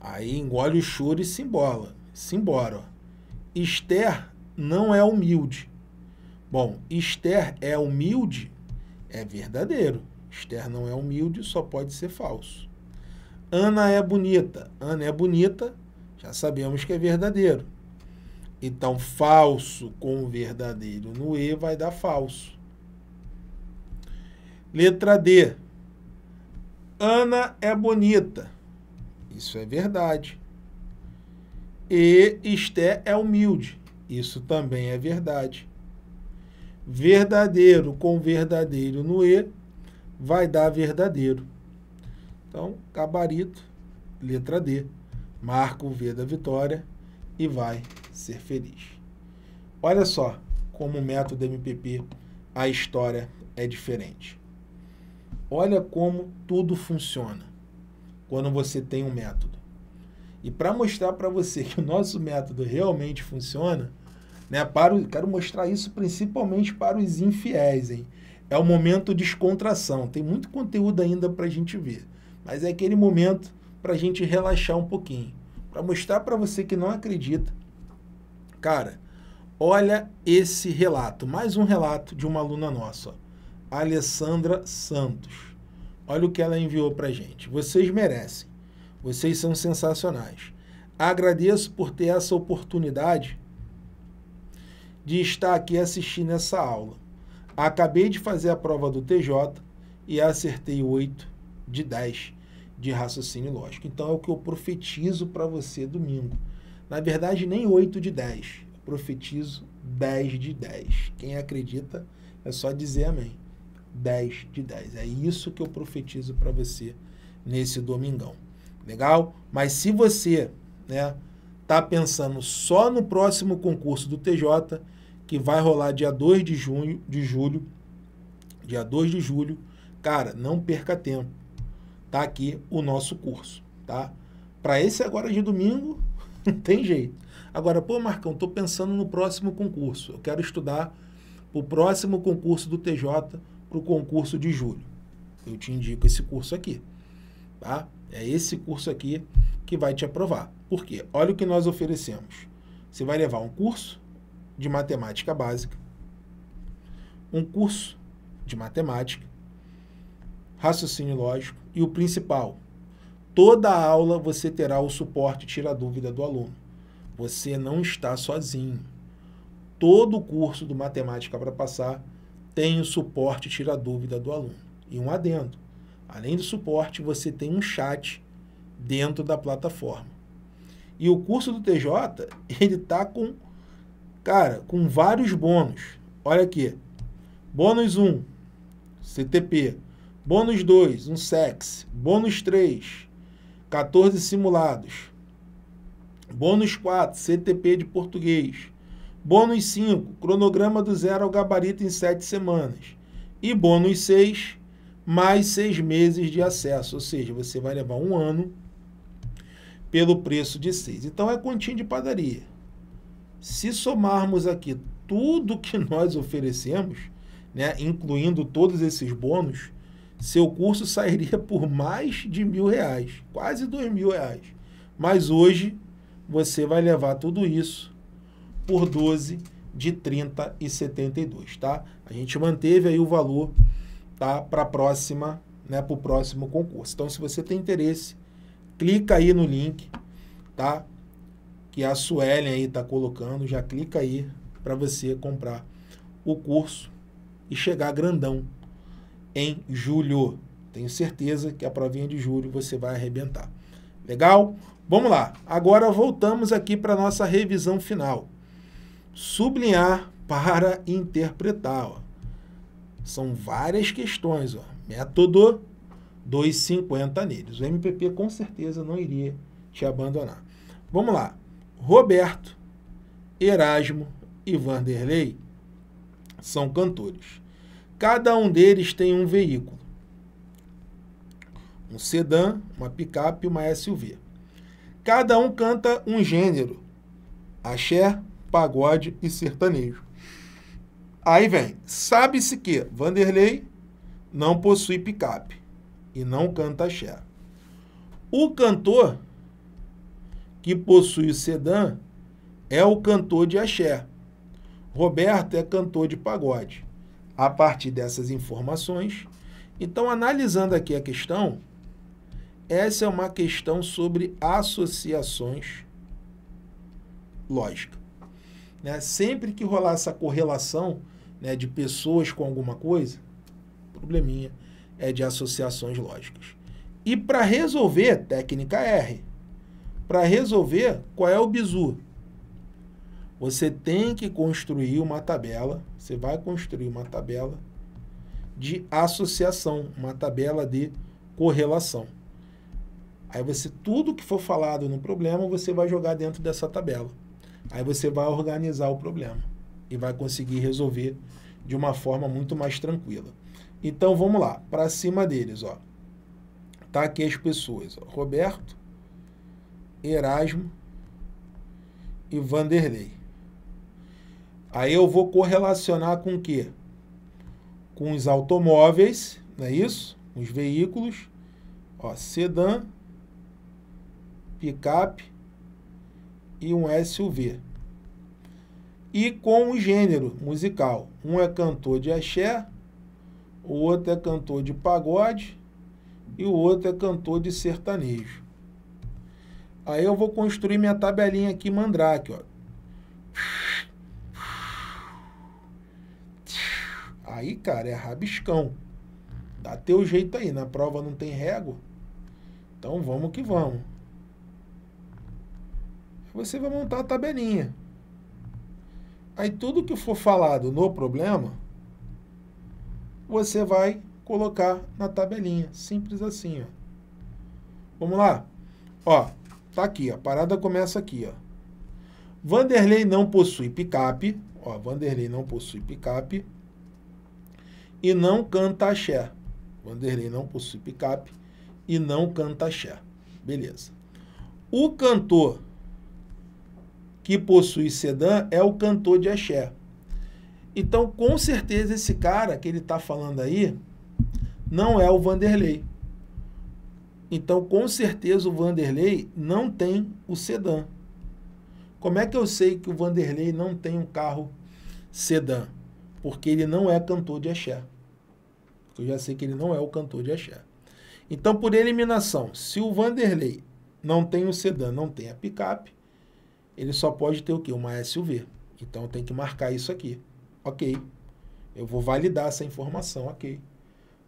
S1: Aí engole o choro e se embola. Se embora. Esther não é humilde. Bom, Esther é humilde, é verdadeiro. Esther não é humilde, só pode ser falso. Ana é bonita. Ana é bonita, já sabemos que é verdadeiro. Então, falso com verdadeiro no E vai dar falso. Letra D. Ana é bonita. Isso é verdade. E Esté é humilde. Isso também é verdade. Verdadeiro com verdadeiro no E vai dar verdadeiro. Então, gabarito, letra D. Marca o V da vitória e vai ser feliz. Olha só como o método MPP, a história é diferente. Olha como tudo funciona quando você tem um método. E para mostrar para você que o nosso método realmente funciona, né, para o, quero mostrar isso principalmente para os infiéis. Hein? É o momento de descontração. Tem muito conteúdo ainda para a gente ver. Mas é aquele momento para a gente relaxar um pouquinho. Para mostrar para você que não acredita. Cara, olha esse relato. Mais um relato de uma aluna nossa. Alessandra Santos. Olha o que ela enviou para gente. Vocês merecem. Vocês são sensacionais. Agradeço por ter essa oportunidade de estar aqui assistindo essa aula. Acabei de fazer a prova do TJ e acertei 8 de 10 de raciocínio lógico. Então é o que eu profetizo para você domingo. Na verdade, nem 8 de 10. Eu profetizo 10 de 10. Quem acredita é só dizer amém. 10 de 10. É isso que eu profetizo para você nesse domingão. Legal? Mas se você, né, tá pensando só no próximo concurso do TJ, que vai rolar dia 2 de junho, de julho, dia 2 de julho, cara, não perca tempo tá aqui o nosso curso, tá? Para esse agora de domingo, não tem jeito. Agora, pô, Marcão, tô pensando no próximo concurso. Eu quero estudar o próximo concurso do TJ para o concurso de julho. Eu te indico esse curso aqui, tá? É esse curso aqui que vai te aprovar. Por quê? Olha o que nós oferecemos. Você vai levar um curso de matemática básica, um curso de matemática, raciocínio lógico, e o principal, toda aula você terá o suporte Tira a Dúvida do aluno. Você não está sozinho. Todo o curso do Matemática para Passar tem o suporte Tira a Dúvida do aluno. E um adendo, além do suporte, você tem um chat dentro da plataforma. E o curso do TJ, ele tá com, cara, com vários bônus. Olha aqui. Bônus 1, CTP. Bônus 2, um sexy. Bônus 3, 14 simulados. Bônus 4, CTP de português. Bônus 5, cronograma do zero ao gabarito em 7 semanas. E bônus 6, mais 6 meses de acesso. Ou seja, você vai levar um ano pelo preço de 6. Então é continha de padaria. Se somarmos aqui tudo que nós oferecemos, né, incluindo todos esses bônus, seu curso sairia por mais de mil reais, quase dois mil reais. Mas hoje você vai levar tudo isso por 12 de 30 e 72, tá? A gente manteve aí o valor, tá? Para próxima, né? Para o próximo concurso. Então, se você tem interesse, clica aí no link, tá? Que a Suelen aí tá colocando, já clica aí para você comprar o curso e chegar grandão em julho. Tenho certeza que a provinha de julho você vai arrebentar. Legal? Vamos lá. Agora voltamos aqui para nossa revisão final. Sublinhar para interpretar. Ó. São várias questões. Ó. Método 250 neles. O MPP com certeza não iria te abandonar. Vamos lá. Roberto, Erasmo e Vanderlei são cantores. Cada um deles tem um veículo. Um sedã, uma picape e uma SUV. Cada um canta um gênero. Axé, pagode e sertanejo. Aí vem, sabe-se que Vanderlei não possui picape e não canta axé. O cantor que possui o sedã é o cantor de axé. Roberto é cantor de pagode a partir dessas informações. Então, analisando aqui a questão, essa é uma questão sobre associações lógicas. Né? Sempre que rolar essa correlação né, de pessoas com alguma coisa, probleminha é de associações lógicas. E para resolver, técnica R. Para resolver, qual é o bizu? Você tem que construir uma tabela você vai construir uma tabela de associação, uma tabela de correlação. Aí você tudo que for falado no problema, você vai jogar dentro dessa tabela. Aí você vai organizar o problema e vai conseguir resolver de uma forma muito mais tranquila. Então vamos lá, para cima deles, ó. Tá aqui as pessoas, ó. Roberto, Erasmo e Vanderlei. Aí eu vou correlacionar com o quê? Com os automóveis, não é isso? Os veículos, ó, sedã, picape e um SUV. E com o gênero musical. Um é cantor de axé, o outro é cantor de pagode e o outro é cantor de sertanejo. Aí eu vou construir minha tabelinha aqui, Mandrake, ó. Aí, cara, é rabiscão. Dá teu jeito aí. Na prova não tem régua. Então vamos que vamos. Você vai montar a tabelinha. Aí tudo que for falado no problema, você vai colocar na tabelinha. Simples assim, ó. Vamos lá? Ó, tá aqui, a parada começa aqui, ó. Vanderlei não possui picape, ó, Vanderlei não possui picape e não canta axé. Vanderlei não possui picape e não canta axé. Beleza. O cantor que possui sedã é o cantor de axé. Então, com certeza, esse cara que ele está falando aí não é o Vanderlei. Então, com certeza, o Vanderlei não tem o sedã. Como é que eu sei que o Vanderlei não tem um carro sedã? Porque ele não é cantor de axé. Porque eu já sei que ele não é o cantor de axé. Então, por eliminação, se o Vanderlei não tem o sedã, não tem a picape, ele só pode ter o quê? Uma SUV. Então, tem que marcar isso aqui. Ok. Eu vou validar essa informação. Ok.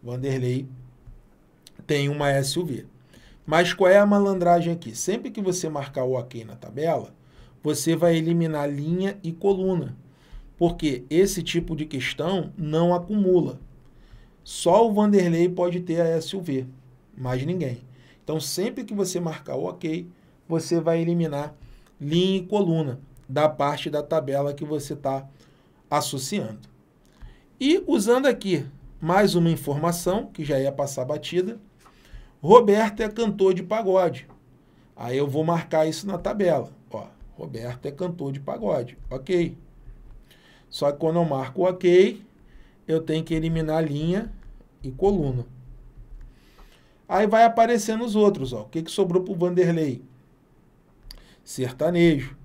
S1: Vanderlei tem uma SUV. Mas qual é a malandragem aqui? Sempre que você marcar o ok na tabela, você vai eliminar linha e coluna. Porque esse tipo de questão não acumula. Só o Vanderlei pode ter a SUV, mais ninguém. Então, sempre que você marcar o OK, você vai eliminar linha e coluna da parte da tabela que você está associando. E usando aqui mais uma informação, que já ia passar batida, Roberto é cantor de pagode. Aí eu vou marcar isso na tabela. Ó, Roberto é cantor de pagode, ok. Só que quando eu marco o ok, eu tenho que eliminar a linha e Coluna. Aí vai aparecendo os outros, ó. O que, que sobrou pro Vanderlei? Sertanejo.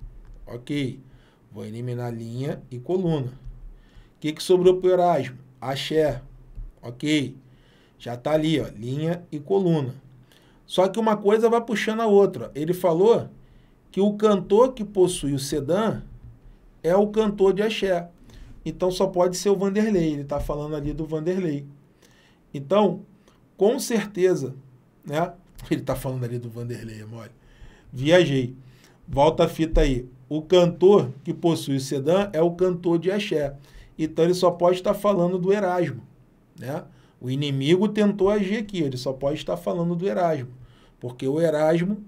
S1: Ok. Vou eliminar linha e coluna. O que, que sobrou pro Erasmo? Axé. Ok. Já tá ali, ó. Linha e coluna. Só que uma coisa vai puxando a outra. Ele falou que o cantor que possui o sedã é o cantor de axé. Então só pode ser o Vanderlei. Ele está falando ali do Vanderlei. Então, com certeza, né? Ele está falando ali do Vanderlei, mole. Viajei. Volta a fita aí. O cantor que possui o sedã é o cantor de axé. Então ele só pode estar tá falando do Erasmo, né? O inimigo tentou agir aqui, ele só pode estar tá falando do Erasmo, porque o Erasmo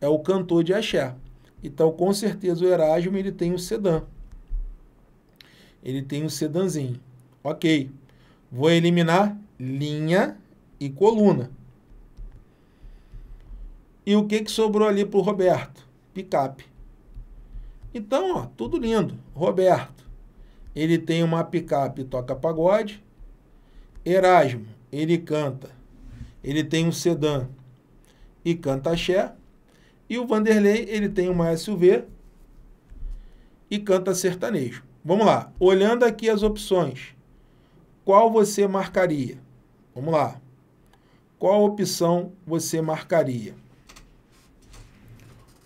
S1: é o cantor de axé. Então, com certeza o Erasmo ele tem o sedã. Ele tem um sedanzinho. OK. Vou eliminar linha e coluna. E o que, que sobrou ali para o Roberto? Picape. Então, ó, tudo lindo. Roberto, ele tem uma picape e toca pagode. Erasmo, ele canta. Ele tem um sedã e canta axé. E o Vanderlei, ele tem uma SUV e canta sertanejo. Vamos lá, olhando aqui as opções, qual você marcaria? Vamos lá. Qual opção você marcaria?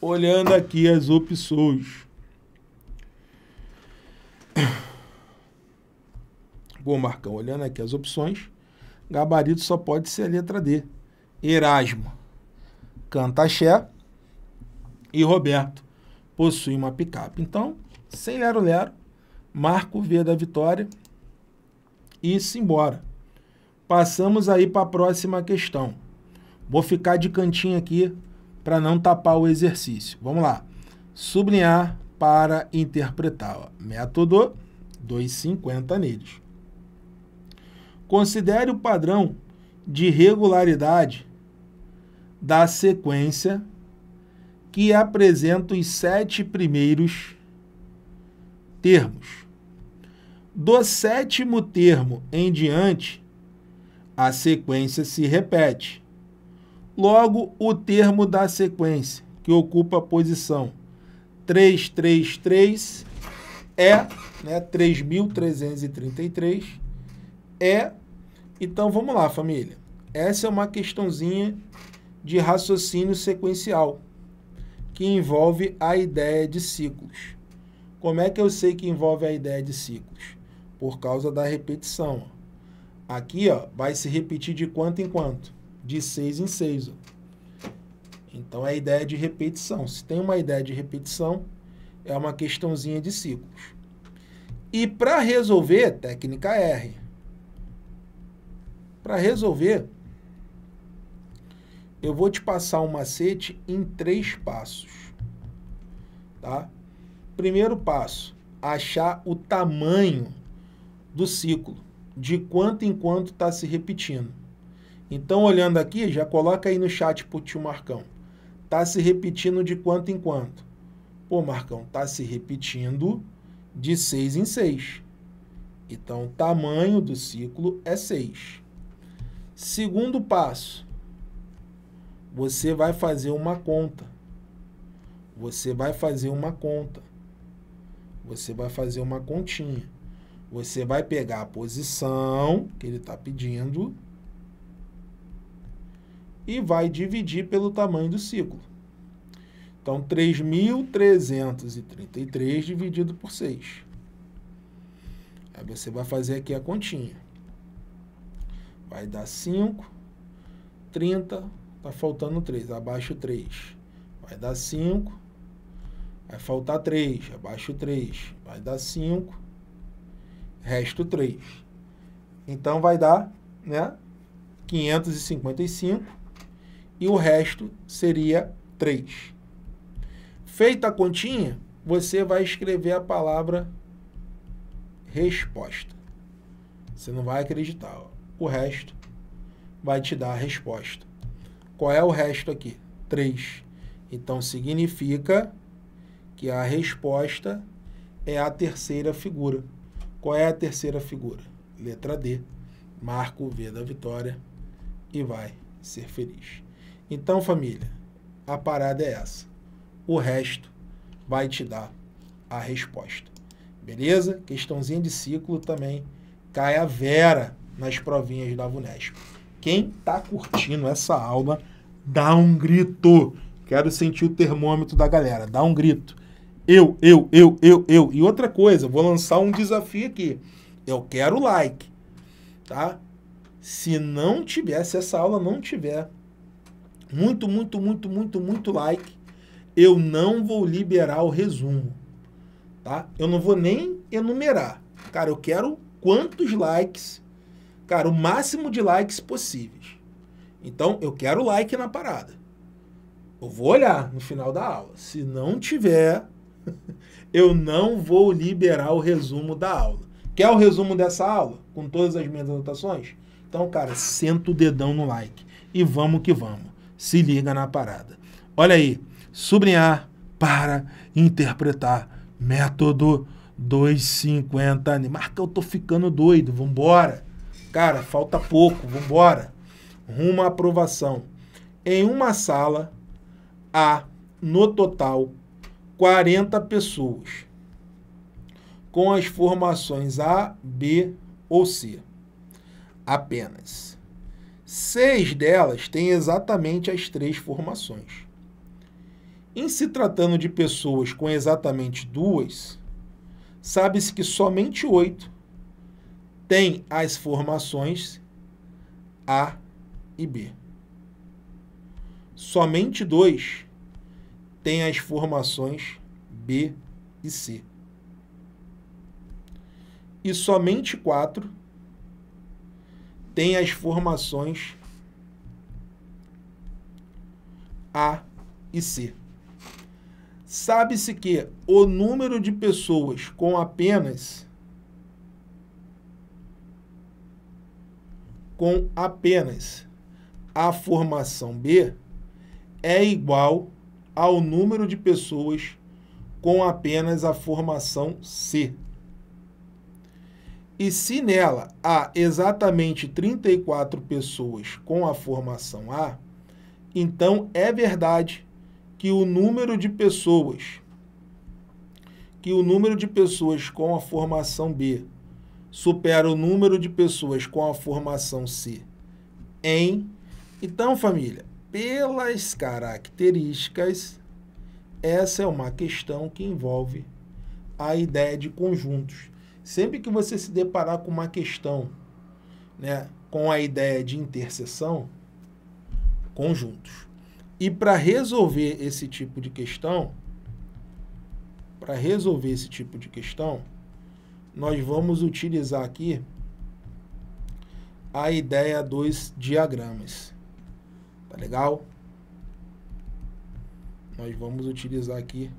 S1: Olhando aqui as opções. Vou marcar olhando aqui as opções. Gabarito só pode ser a letra D. Erasmo Cantaxé e Roberto possuem uma picape. Então, sem lero-lero, marco o V da vitória e se embora. Passamos aí para a próxima questão. Vou ficar de cantinho aqui para não tapar o exercício. Vamos lá. Sublinhar para interpretar. Ó. Método 250 neles. Considere o padrão de regularidade da sequência que apresenta os sete primeiros termos. Do sétimo termo em diante, a sequência se repete. Logo, o termo da sequência, que ocupa a posição 333, é né, 3.333, é. Então vamos lá, família. Essa é uma questãozinha de raciocínio sequencial, que envolve a ideia de ciclos. Como é que eu sei que envolve a ideia de ciclos? Por causa da repetição. Aqui, ó, vai se repetir de quanto em quanto? De seis em seis. Ó. Então, é a ideia de repetição. Se tem uma ideia de repetição, é uma questãozinha de ciclos. E para resolver, técnica R. Para resolver, eu vou te passar um macete em três passos. Tá? Primeiro passo, achar o tamanho do ciclo de quanto em quanto está se repetindo. Então, olhando aqui, já coloca aí no chat o tio Marcão. Está se repetindo de quanto em quanto? Pô, Marcão, está se repetindo de 6 em 6. Então, o tamanho do ciclo é 6. Segundo passo, você vai fazer uma conta. Você vai fazer uma conta. Você vai fazer uma continha. Você vai pegar a posição que ele está pedindo e vai dividir pelo tamanho do ciclo. Então, 3.333 dividido por 6. Aí você vai fazer aqui a continha. Vai dar 5, 30, tá faltando 3, abaixo 3. Vai dar 5, vai faltar 3, abaixo 3. Vai dar 5, resto 3. Então vai dar né, 555 e o resto seria 3. Feita a continha, você vai escrever a palavra resposta. Você não vai acreditar. Ó. O resto vai te dar a resposta. Qual é o resto aqui? 3. Então significa que a resposta é a terceira figura. Qual é a terceira figura? Letra D. Marca o V da vitória e vai ser feliz. Então, família, a parada é essa. O resto vai te dar a resposta. Beleza? Questãozinha de ciclo também cai a vera nas provinhas da VUNESP. Quem tá curtindo essa aula, dá um grito. Quero sentir o termômetro da galera. Dá um grito. Eu, eu, eu, eu, eu. E outra coisa, vou lançar um desafio aqui. Eu quero like, tá? Se não tiver, se essa aula não tiver muito, muito, muito, muito, muito like, eu não vou liberar o resumo, tá? Eu não vou nem enumerar. Cara, eu quero quantos likes, cara, o máximo de likes possíveis. Então, eu quero like na parada. Eu vou olhar no final da aula. Se não tiver, Eu não vou liberar o resumo da aula. Quer o resumo dessa aula? Com todas as minhas anotações? Então, cara, senta o dedão no like. E vamos que vamos. Se liga na parada. Olha aí. Sublinhar para interpretar. Método 250. Marca, eu tô ficando doido. Vambora. Cara, falta pouco. Vambora. Rumo à aprovação. Em uma sala, há, no total, 40 pessoas com as formações A, B ou C. Apenas. Seis delas têm exatamente as três formações. Em se tratando de pessoas com exatamente duas, sabe-se que somente oito têm as formações A e B. Somente dois tem as formações B e C. E somente 4 tem as formações A e C. Sabe-se que o número de pessoas com apenas com apenas a formação B é igual ao número de pessoas com apenas a formação C. E se nela há exatamente 34 pessoas com a formação A, então é verdade que o número de pessoas que o número de pessoas com a formação B supera o número de pessoas com a formação C em então, família, pelas características, essa é uma questão que envolve a ideia de conjuntos. Sempre que você se deparar com uma questão né, com a ideia de interseção, conjuntos. E para resolver esse tipo de questão, para resolver esse tipo de questão, nós vamos utilizar aqui a ideia dos diagramas. Tá legal? Nós vamos utilizar aqui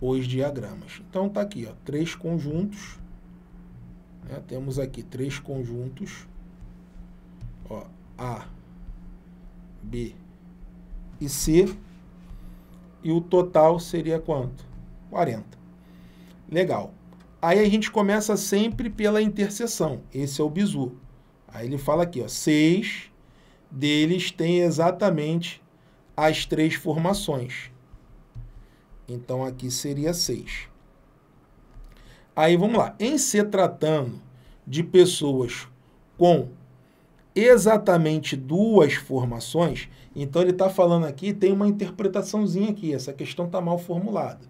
S1: os diagramas. Então tá aqui, ó, três conjuntos. Né? Temos aqui três conjuntos. Ó, A, B e C. E o total seria quanto? 40. Legal. Aí a gente começa sempre pela interseção. Esse é o bizu. Aí ele fala aqui, ó, 6 deles tem exatamente as três formações. Então, aqui seria 6. Aí, vamos lá. Em se tratando de pessoas com exatamente duas formações, então ele está falando aqui, tem uma interpretaçãozinha aqui, essa questão está mal formulada,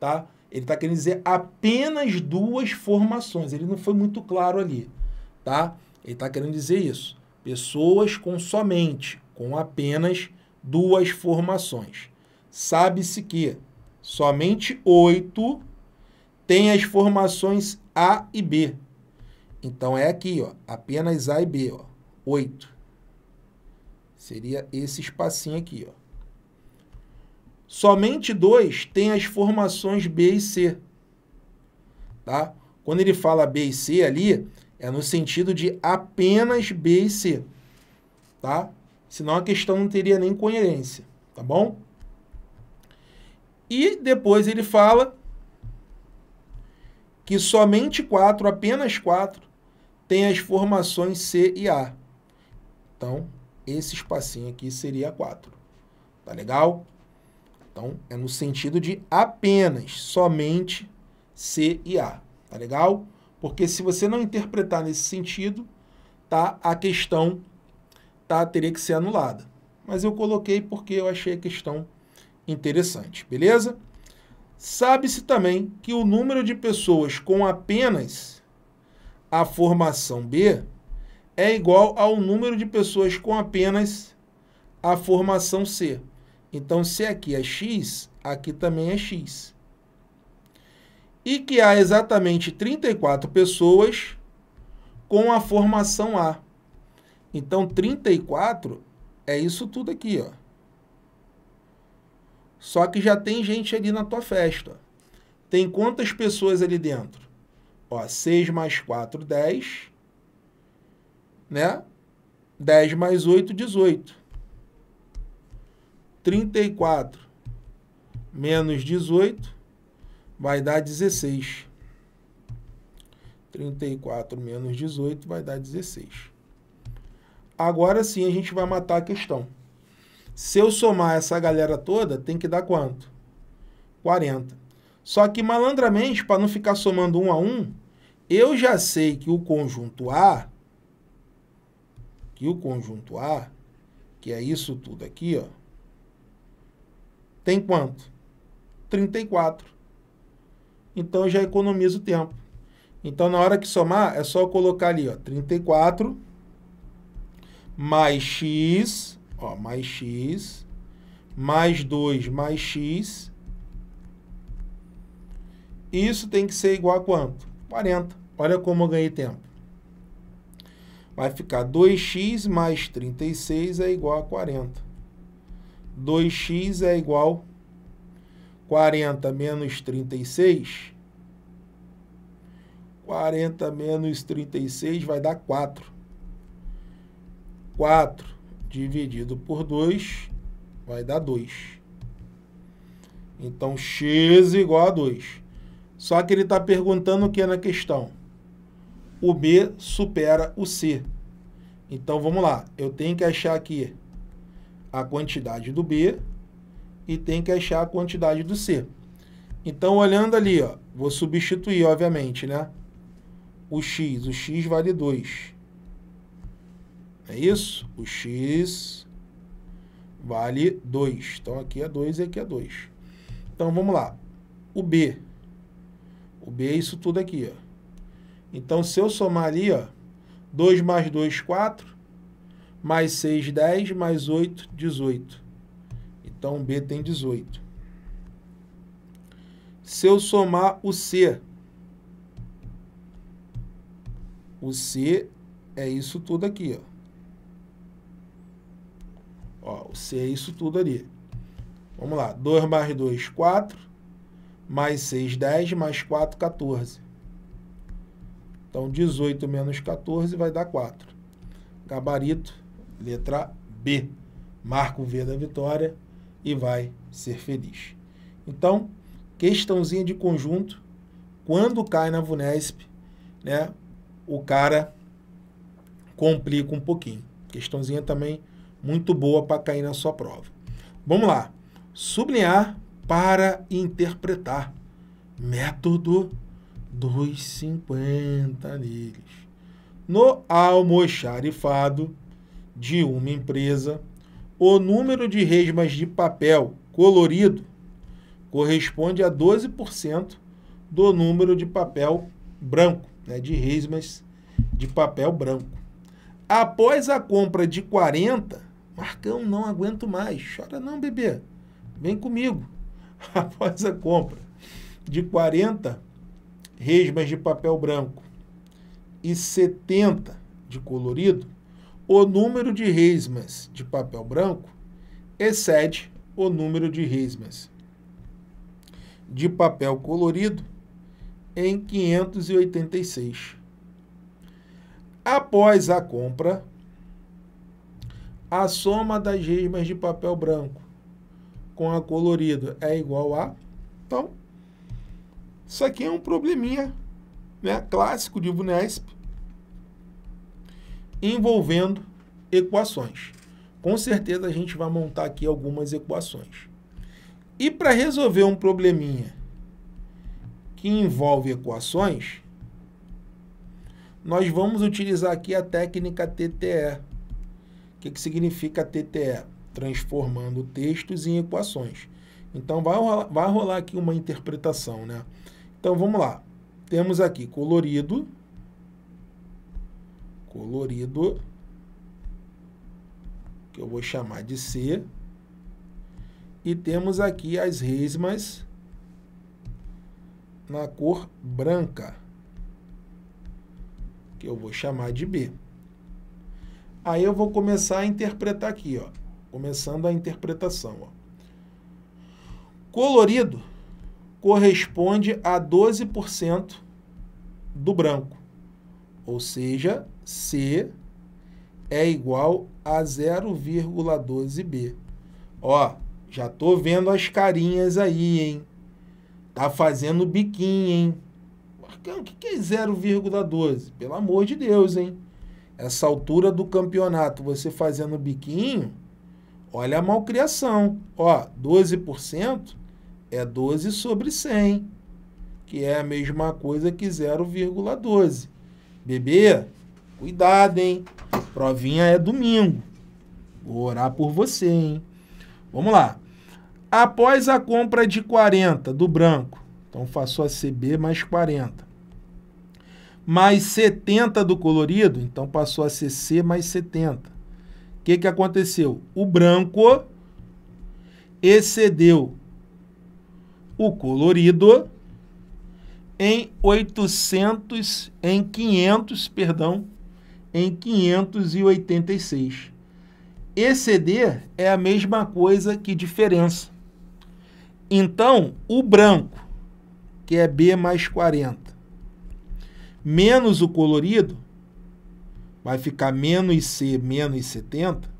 S1: tá? Ele está querendo dizer apenas duas formações, ele não foi muito claro ali, tá? Ele está querendo dizer isso pessoas com somente, com apenas duas formações. Sabe-se que somente oito têm as formações A e B. Então é aqui, ó, apenas A e B, ó, oito. Seria esse espacinho aqui, ó. Somente dois têm as formações B e C. Tá? Quando ele fala B e C ali, é no sentido de apenas B e C, tá? Senão a questão não teria nem coerência, tá bom? E depois ele fala que somente quatro, apenas quatro, tem as formações C e A. Então, esse espacinho aqui seria 4. Tá legal? Então, é no sentido de apenas, somente C e A. Tá legal? Porque se você não interpretar nesse sentido, tá, a questão tá, teria que ser anulada. Mas eu coloquei porque eu achei a questão interessante, beleza? Sabe-se também que o número de pessoas com apenas a formação B é igual ao número de pessoas com apenas a formação C. Então, se aqui é x, aqui também é x e que há exatamente 34 pessoas com a formação A. Então, 34 é isso tudo aqui, ó. Só que já tem gente ali na tua festa. Tem quantas pessoas ali dentro? Ó, 6 mais 4, 10. Né? 10 mais 8, 18. 34 menos 18 vai dar 16. 34 menos 18 vai dar 16. Agora sim a gente vai matar a questão. Se eu somar essa galera toda, tem que dar quanto? 40. Só que malandramente, para não ficar somando um a um, eu já sei que o conjunto A, que o conjunto A, que é isso tudo aqui, ó, tem quanto? 34 então eu já economizo tempo. Então, na hora que somar, é só colocar ali, ó, 34 mais x, ó, mais x, mais 2 mais x. Isso tem que ser igual a quanto? 40. Olha como eu ganhei tempo. Vai ficar 2x mais 36 é igual a 40. 2x é igual a 40 menos 36. 40 menos 36 vai dar 4. 4 dividido por 2 vai dar 2. Então, x igual a 2. Só que ele está perguntando o que na questão? O B supera o C. Então, vamos lá. Eu tenho que achar aqui a quantidade do B e tem que achar a quantidade do C. Então, olhando ali, ó, vou substituir, obviamente, né? O x, o x vale 2. É isso? O x vale 2. Então, aqui é 2 e aqui é 2. Então, vamos lá. O b. O b é isso tudo aqui, ó. Então, se eu somar ali, ó, 2 mais 2, 4, mais 6, 10, mais 8, 18. Então, B tem 18. Se eu somar o C, o C é isso tudo aqui, ó. Ó, o C é isso tudo ali. Vamos lá, 2 mais 2, 4, mais 6, 10, mais 4, 14. Então, 18 menos 14 vai dar 4. Gabarito, letra B. Marco V da vitória e vai ser feliz. Então, questãozinha de conjunto, quando cai na VUNESP, né, o cara complica um pouquinho. Questãozinha também muito boa para cair na sua prova. Vamos lá. Sublinhar para interpretar. Método 250 neles. No almoxarifado de uma empresa o número de resmas de papel colorido corresponde a 12% do número de papel branco, né, de resmas de papel branco. Após a compra de 40, Marcão, não aguento mais. Chora não, bebê. Vem comigo. Após a compra de 40 resmas de papel branco e 70 de colorido, o número de rismas de papel branco excede o número de rismas de papel colorido em 586. Após a compra, a soma das rismas de papel branco com a colorida é igual a. Então, isso aqui é um probleminha né, clássico de Vunesp envolvendo equações. Com certeza a gente vai montar aqui algumas equações. E para resolver um probleminha que envolve equações, nós vamos utilizar aqui a técnica TTE. O que, que significa TTE? Transformando textos em equações. Então, vai rolar, vai rolar aqui uma interpretação, né? Então, vamos lá. Temos aqui colorido, colorido, que eu vou chamar de C. E temos aqui as resmas na cor branca, que eu vou chamar de B. Aí eu vou começar a interpretar aqui, ó. Começando a interpretação, ó. Colorido corresponde a 12% do branco, ou seja, C é igual a 0,12B. Ó, já tô vendo as carinhas aí, hein? Tá fazendo biquinho, hein? Marcão, o que, que é 0,12? Pelo amor de Deus, hein? Essa altura do campeonato, você fazendo biquinho, olha a malcriação. Ó, 12% é 12 sobre 100, que é a mesma coisa que 0,12. Bebê, Cuidado, hein? Provinha é domingo. Vou orar por você, hein? Vamos lá. Após a compra de 40 do branco, então faço a CB mais 40. Mais 70 do colorido, então passou a CC mais 70. O que, que aconteceu? O branco excedeu o colorido em 800, em 500, perdão, em 586. Exceder é a mesma coisa que diferença. Então, o branco, que é B mais 40, menos o colorido, vai ficar menos C menos 70,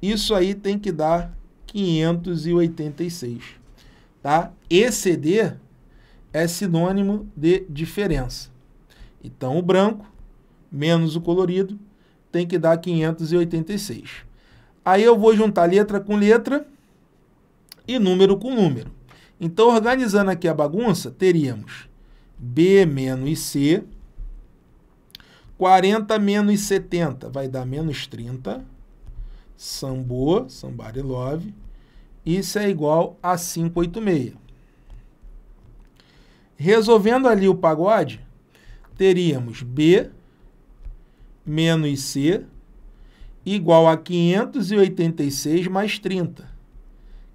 S1: isso aí tem que dar 586. Tá? Exceder é sinônimo de diferença. Então, o branco menos o colorido, tem que dar 586. Aí eu vou juntar letra com letra e número com número. Então, organizando aqui a bagunça, teríamos B menos C, 40 menos 70 vai dar menos 30, Sambo, Somebody Love, isso é igual a 586. Resolvendo ali o pagode, teríamos B menos C igual a 586 mais 30,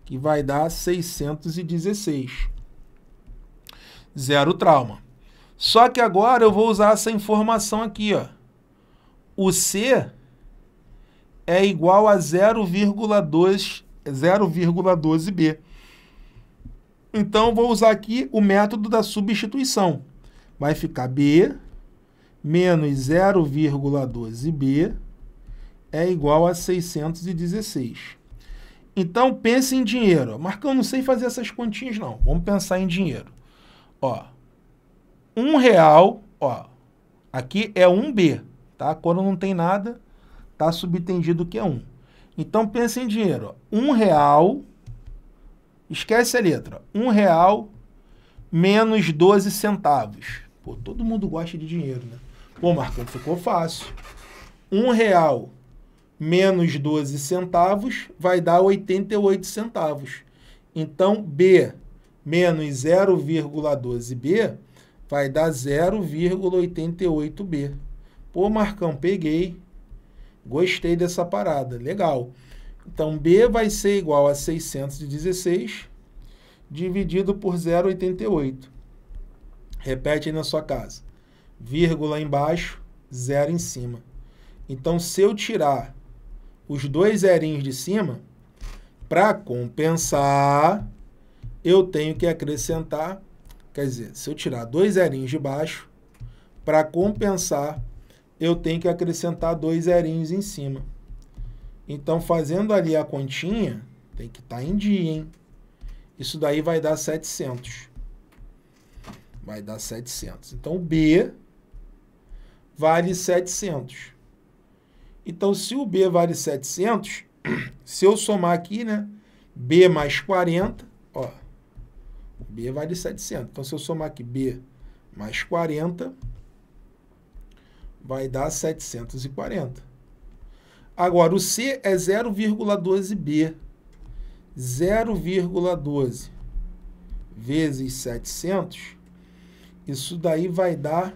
S1: que vai dar 616. Zero trauma. Só que agora eu vou usar essa informação aqui, ó. O C é igual a 0,2 0,12b. Então vou usar aqui o método da substituição. Vai ficar b menos 0,12b é igual a 616. Então, pense em dinheiro. Marcão, não sei fazer essas continhas, não. Vamos pensar em dinheiro. Ó, um real, ó, aqui é 1B, tá? Quando não tem nada, tá subtendido que é 1. Então, pense em dinheiro. Um real, esquece a letra, um real menos 12 centavos. Pô, todo mundo gosta de dinheiro, né? Pô, Marcão, ficou fácil. Um real menos 12 centavos vai dar 88 centavos. Então, B menos 0,12B vai dar 0,88B. Pô, Marcão, peguei. Gostei dessa parada. Legal. Então, B vai ser igual a 616 dividido por 0,88. Repete aí na sua casa vírgula embaixo, zero em cima. Então, se eu tirar os dois zerinhos de cima, para compensar, eu tenho que acrescentar, quer dizer, se eu tirar dois zerinhos de baixo, para compensar, eu tenho que acrescentar dois zerinhos em cima. Então, fazendo ali a continha, tem que estar tá em dia, hein? Isso daí vai dar 700. Vai dar 700. Então, B vale 700. Então, se o B vale 700, se eu somar aqui, né? B mais 40, ó. B vale 700. Então, se eu somar aqui B mais 40, vai dar 740. Agora, o C é 0,12B. 0,12 vezes 700, isso daí vai dar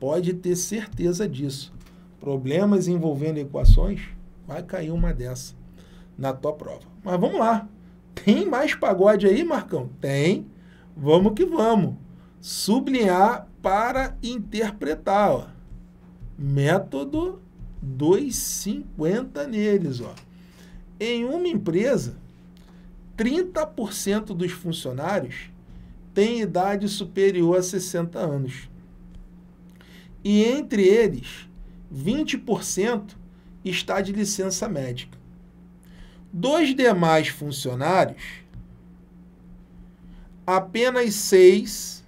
S1: Pode ter certeza disso. Problemas envolvendo equações, vai cair uma dessa na tua prova. Mas vamos lá. Tem mais pagode aí, Marcão? Tem. Vamos que vamos. Sublinhar para interpretar. Ó. Método 250 neles. Ó. Em uma empresa, 30% dos funcionários têm idade superior a 60 anos e entre eles, 20% está de licença médica. Dos demais funcionários, apenas seis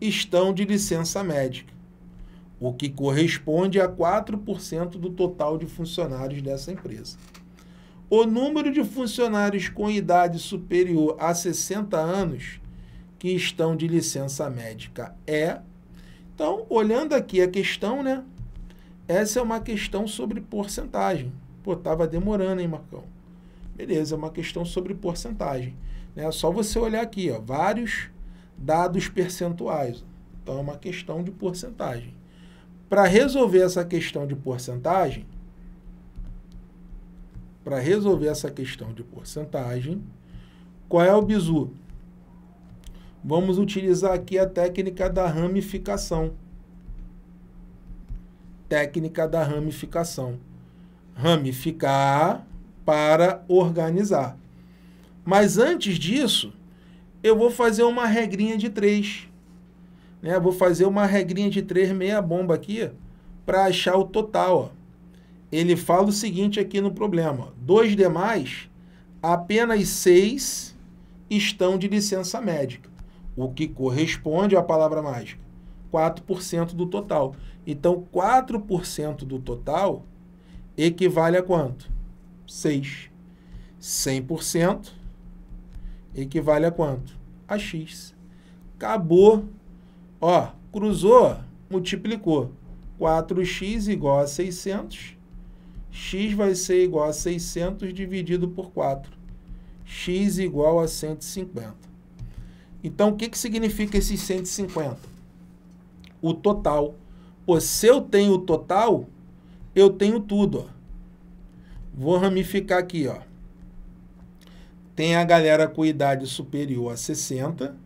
S1: estão de licença médica, o que corresponde a 4% do total de funcionários dessa empresa. O número de funcionários com idade superior a 60 anos que estão de licença médica é então, olhando aqui a questão, né? Essa é uma questão sobre porcentagem. Pô, tava demorando, hein, Marcão? Beleza, é uma questão sobre porcentagem. É só você olhar aqui, ó, vários dados percentuais. Então, é uma questão de porcentagem. Para resolver essa questão de porcentagem, para resolver essa questão de porcentagem, qual é o bizu? Vamos utilizar aqui a técnica da ramificação. Técnica da ramificação. Ramificar para organizar. Mas antes disso, eu vou fazer uma regrinha de três. Né? Vou fazer uma regrinha de três meia bomba aqui para achar o total. Ó. Ele fala o seguinte aqui no problema. Dois demais, apenas seis estão de licença médica o que corresponde à palavra mágica, 4% do total. Então, 4% do total equivale a quanto? 6. 100% equivale a quanto? A x. Acabou. Ó, cruzou, multiplicou. 4x igual a 600. x vai ser igual a 600 dividido por 4. x igual a 150. Então, o que, que significa esses 150? O total. Pô, se eu tenho o total, eu tenho tudo. Ó. Vou ramificar aqui. Ó. Tem a galera com idade superior a 60.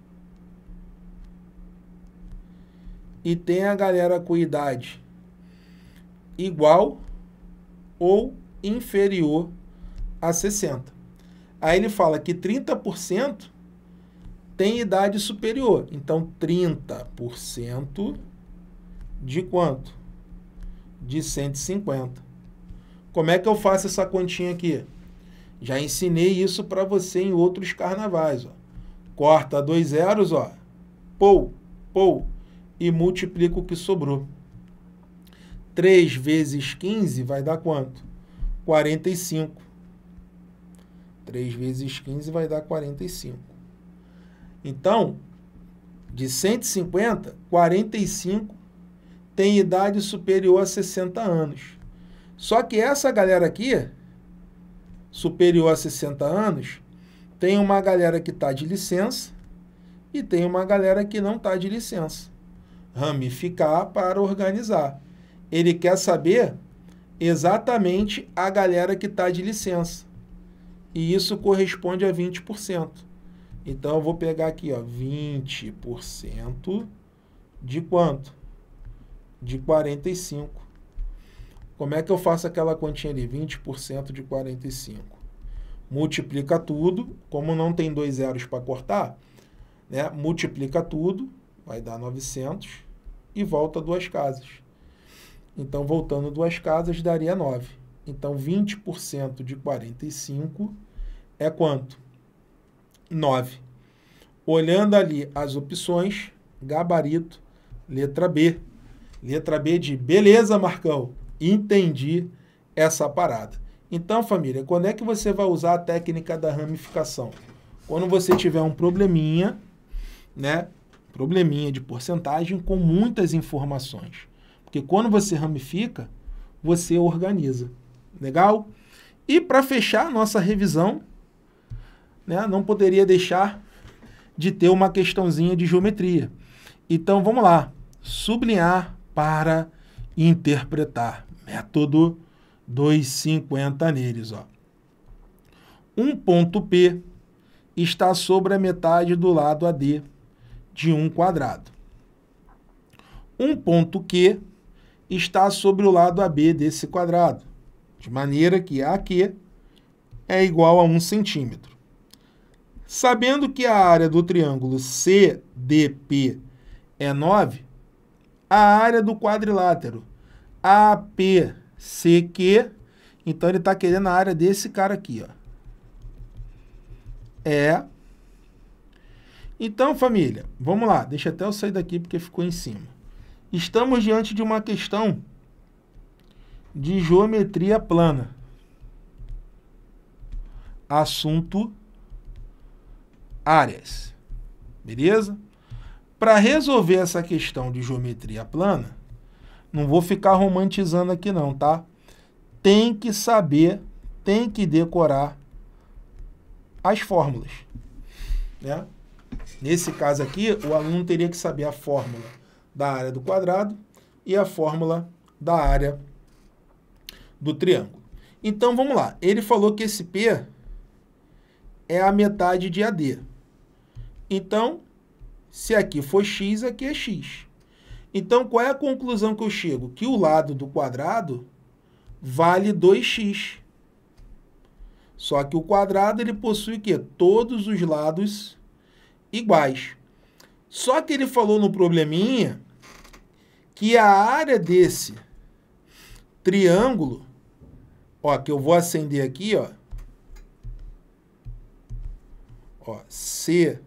S1: E tem a galera com idade igual ou inferior a 60. Aí ele fala que 30% tem idade superior. Então, 30% de quanto? De 150. Como é que eu faço essa continha aqui? Já ensinei isso para você em outros carnavais. Ó. Corta dois zeros, ó. Pou, pou. E multiplica o que sobrou. 3 vezes 15 vai dar quanto? 45. 3 vezes 15 vai dar 45. Então, de 150, 45 tem idade superior a 60 anos. Só que essa galera aqui, superior a 60 anos, tem uma galera que está de licença e tem uma galera que não está de licença. Ramificar para organizar. Ele quer saber exatamente a galera que está de licença. E isso corresponde a 20%. Então eu vou pegar aqui, ó, 20% de quanto? De 45. Como é que eu faço aquela continha ali? 20% de 45. Multiplica tudo, como não tem dois zeros para cortar, né? Multiplica tudo, vai dar 900 e volta duas casas. Então, voltando duas casas, daria 9. Então, 20% de 45 é quanto? 9. Olhando ali as opções, gabarito, letra B. Letra B de beleza, Marcão, entendi essa parada. Então, família, quando é que você vai usar a técnica da ramificação? Quando você tiver um probleminha, né? Probleminha de porcentagem com muitas informações. Porque quando você ramifica, você organiza. Legal? E para fechar a nossa revisão, né, não poderia deixar de ter uma questãozinha de geometria. Então vamos lá, sublinhar para interpretar. Método 250 neles. Ó. Um ponto P está sobre a metade do lado AD de um quadrado. Um ponto Q está sobre o lado AB desse quadrado, de maneira que AQ é igual a 1 centímetro. Sabendo que a área do triângulo CDP é 9, a área do quadrilátero APCQ, então ele está querendo a área desse cara aqui, ó. É. Então, família, vamos lá. Deixa até eu sair daqui porque ficou em cima. Estamos diante de uma questão de geometria plana. Assunto áreas. Beleza? Para resolver essa questão de geometria plana, não vou ficar romantizando aqui não, tá? Tem que saber, tem que decorar as fórmulas, né? Nesse caso aqui, o aluno teria que saber a fórmula da área do quadrado e a fórmula da área do triângulo. Então, vamos lá. Ele falou que esse P é a metade de AD. Então, se aqui for x, aqui é x. Então, qual é a conclusão que eu chego? Que o lado do quadrado vale 2x. Só que o quadrado ele possui o quê? Todos os lados iguais. Só que ele falou no probleminha que a área desse triângulo, ó, que eu vou acender aqui, ó, ó, C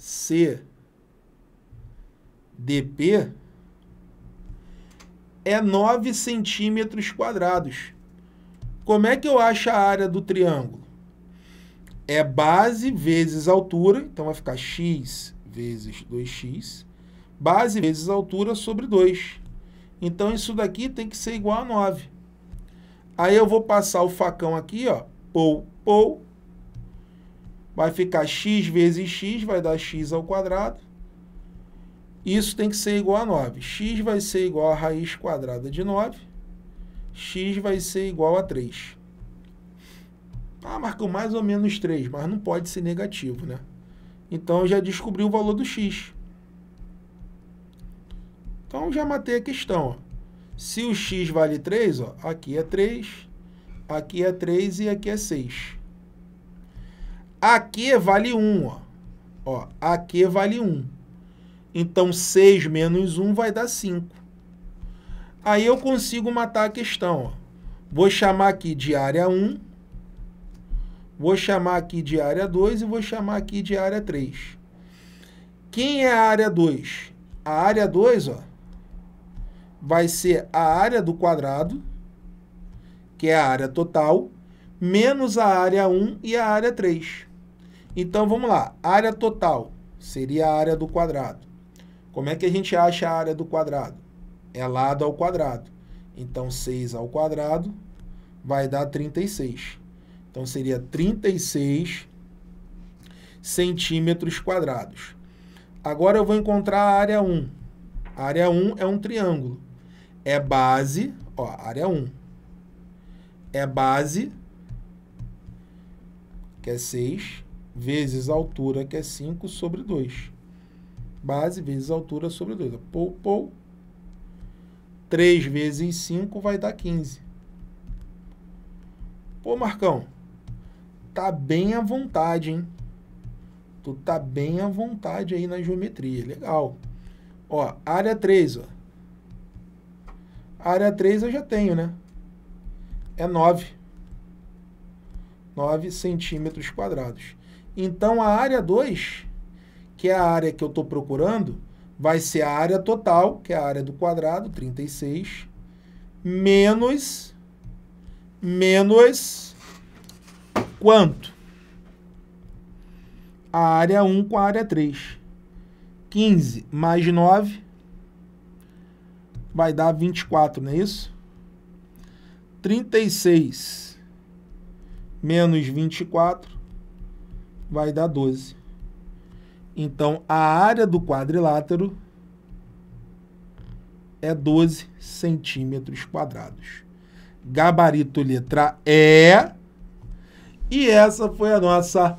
S1: CDP é 9 centímetros quadrados. Como é que eu acho a área do triângulo? É base vezes altura, então vai ficar x vezes 2x, base vezes altura sobre 2. Então isso daqui tem que ser igual a 9. Aí eu vou passar o facão aqui, ó, pou, pou, Vai ficar x vezes x, vai dar x ao quadrado. Isso tem que ser igual a 9. x vai ser igual a raiz quadrada de 9. x vai ser igual a 3. Ah, marcou mais ou menos 3, mas não pode ser negativo, né? Então, eu já descobri o valor do x. Então, já matei a questão. Ó. Se o x vale 3, ó, aqui é 3, aqui é 3 e aqui é 6. Aqui vale 1, ó. ó AQ vale 1. Então, 6 menos 1 vai dar 5. Aí eu consigo matar a questão. Ó. Vou chamar aqui de área 1, vou chamar aqui de área 2 e vou chamar aqui de área 3. Quem é a área 2? A área 2 ó, vai ser a área do quadrado, que é a área total, menos a área 1 e a área 3. Então vamos lá, área total seria a área do quadrado. Como é que a gente acha a área do quadrado? É lado ao quadrado. Então 6 ao quadrado vai dar 36. Então seria 36 centímetros quadrados. Agora eu vou encontrar a área 1. A área 1 é um triângulo. É base, ó, área 1. É base, que é 6, vezes a altura, que é 5 sobre 2. Base vezes a altura sobre 2. Pou, pou. 3 vezes 5 vai dar 15. Pô, Marcão, tá bem à vontade, hein? Tu tá bem à vontade aí na geometria. Legal. Ó, área 3, ó. A área 3 eu já tenho, né? É 9. 9 centímetros quadrados. Então a área 2, que é a área que eu estou procurando, vai ser a área total, que é a área do quadrado, 36, menos, menos quanto? A área 1 com a área 3. 15 mais 9 vai dar 24, não é isso? 36 menos 24 vai dar 12. Então, a área do quadrilátero é 12 centímetros quadrados. Gabarito letra E. E essa foi a nossa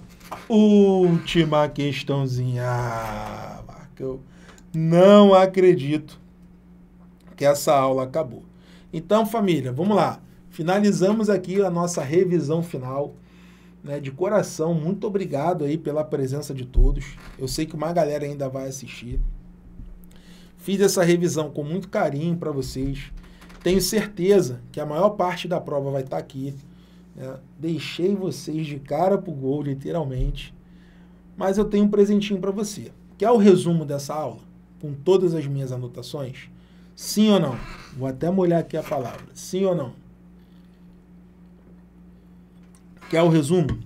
S1: última questãozinha. Ah, Marcão, não acredito que essa aula acabou. Então, família, vamos lá. Finalizamos aqui a nossa revisão final né, de coração, muito obrigado aí pela presença de todos. Eu sei que uma galera ainda vai assistir. Fiz essa revisão com muito carinho para vocês. Tenho certeza que a maior parte da prova vai estar tá aqui. Né? Deixei vocês de cara pro gol, literalmente. Mas eu tenho um presentinho para você. Quer o resumo dessa aula? Com todas as minhas anotações? Sim ou não? Vou até molhar aqui a palavra. Sim ou não? Quer o resumo?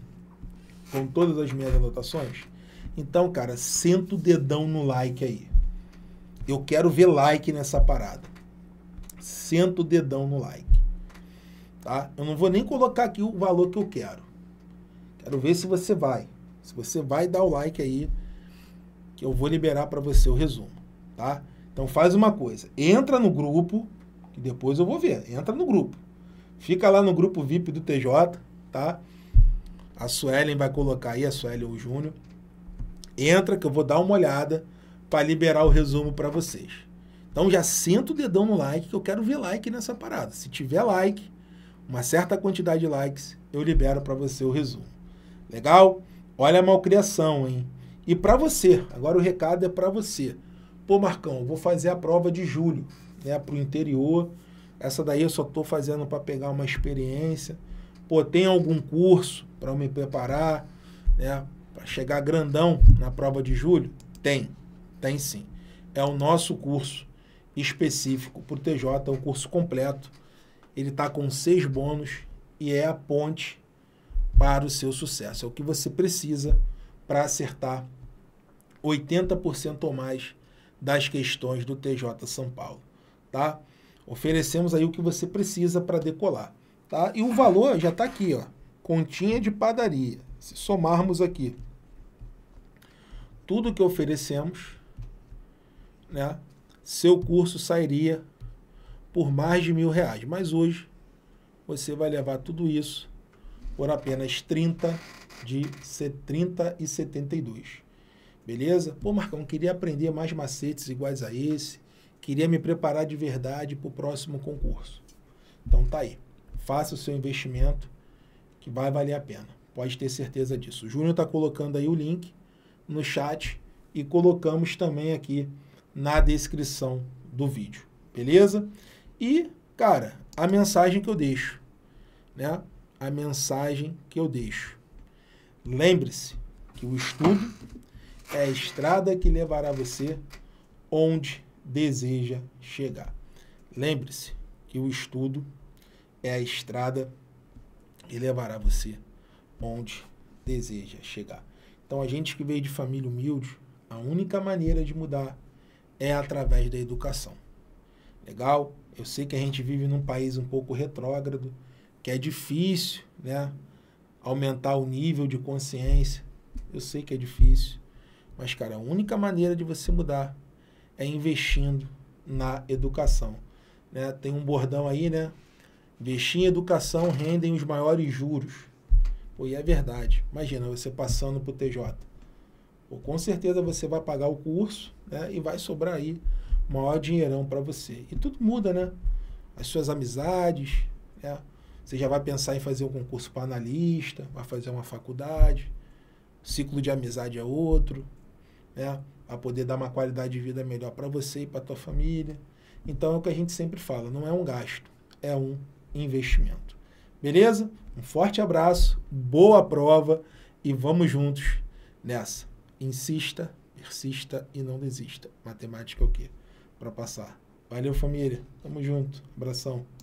S1: Com todas as minhas anotações? Então, cara, senta o dedão no like aí. Eu quero ver like nessa parada. Senta o dedão no like. Tá? Eu não vou nem colocar aqui o valor que eu quero. Quero ver se você vai. Se você vai dar o like aí, que eu vou liberar para você o resumo, tá? Então faz uma coisa, entra no grupo, que depois eu vou ver. Entra no grupo. Fica lá no grupo VIP do TJ, tá? A Suelen vai colocar aí, a Suelen ou o Júnior. Entra que eu vou dar uma olhada para liberar o resumo para vocês. Então já senta o dedão no like que eu quero ver like nessa parada. Se tiver like, uma certa quantidade de likes, eu libero para você o resumo. Legal? Olha a malcriação, hein? E para você, agora o recado é para você. Pô, Marcão, vou fazer a prova de julho, né, para o interior. Essa daí eu só estou fazendo para pegar uma experiência. Pô, tem algum curso para me preparar, né? Para chegar grandão na prova de julho? Tem, tem sim. É o nosso curso específico para o TJ, é o curso completo. Ele está com seis bônus e é a ponte para o seu sucesso. É o que você precisa para acertar 80% ou mais das questões do TJ São Paulo, tá? Oferecemos aí o que você precisa para decolar. Tá? E o valor já está aqui, ó. continha de padaria. Se somarmos aqui tudo que oferecemos, né, seu curso sairia por mais de mil reais. Mas hoje você vai levar tudo isso por apenas 30 de 30 e 72. Beleza? Pô, Marcão, queria aprender mais macetes iguais a esse. Queria me preparar de verdade para o próximo concurso. Então tá aí faça o seu investimento, que vai valer a pena. Pode ter certeza disso. O Júnior está colocando aí o link no chat e colocamos também aqui na descrição do vídeo, beleza? E, cara, a mensagem que eu deixo, né? A mensagem que eu deixo. Lembre-se que o estudo é a estrada que levará você onde deseja chegar. Lembre-se que o estudo é a estrada que levará você onde deseja chegar. Então, a gente que veio de família humilde, a única maneira de mudar é através da educação. Legal? Eu sei que a gente vive num país um pouco retrógrado, que é difícil, né? Aumentar o nível de consciência. Eu sei que é difícil, mas cara, a única maneira de você mudar é investindo na educação, né? Tem um bordão aí, né? Investir em educação rendem os maiores juros. Pô, e é verdade. Imagina você passando para o TJ. Pô, com certeza você vai pagar o curso né, e vai sobrar aí o maior dinheirão para você. E tudo muda, né? As suas amizades, né? você já vai pensar em fazer um concurso para analista, vai fazer uma faculdade, o ciclo de amizade é outro, né? Para poder dar uma qualidade de vida melhor para você e para tua família. Então é o que a gente sempre fala, não é um gasto, é um investimento. Beleza? Um forte abraço, boa prova e vamos juntos nessa. Insista, persista e não desista. Matemática é o quê? Para passar. Valeu, família. Tamo junto. Abração.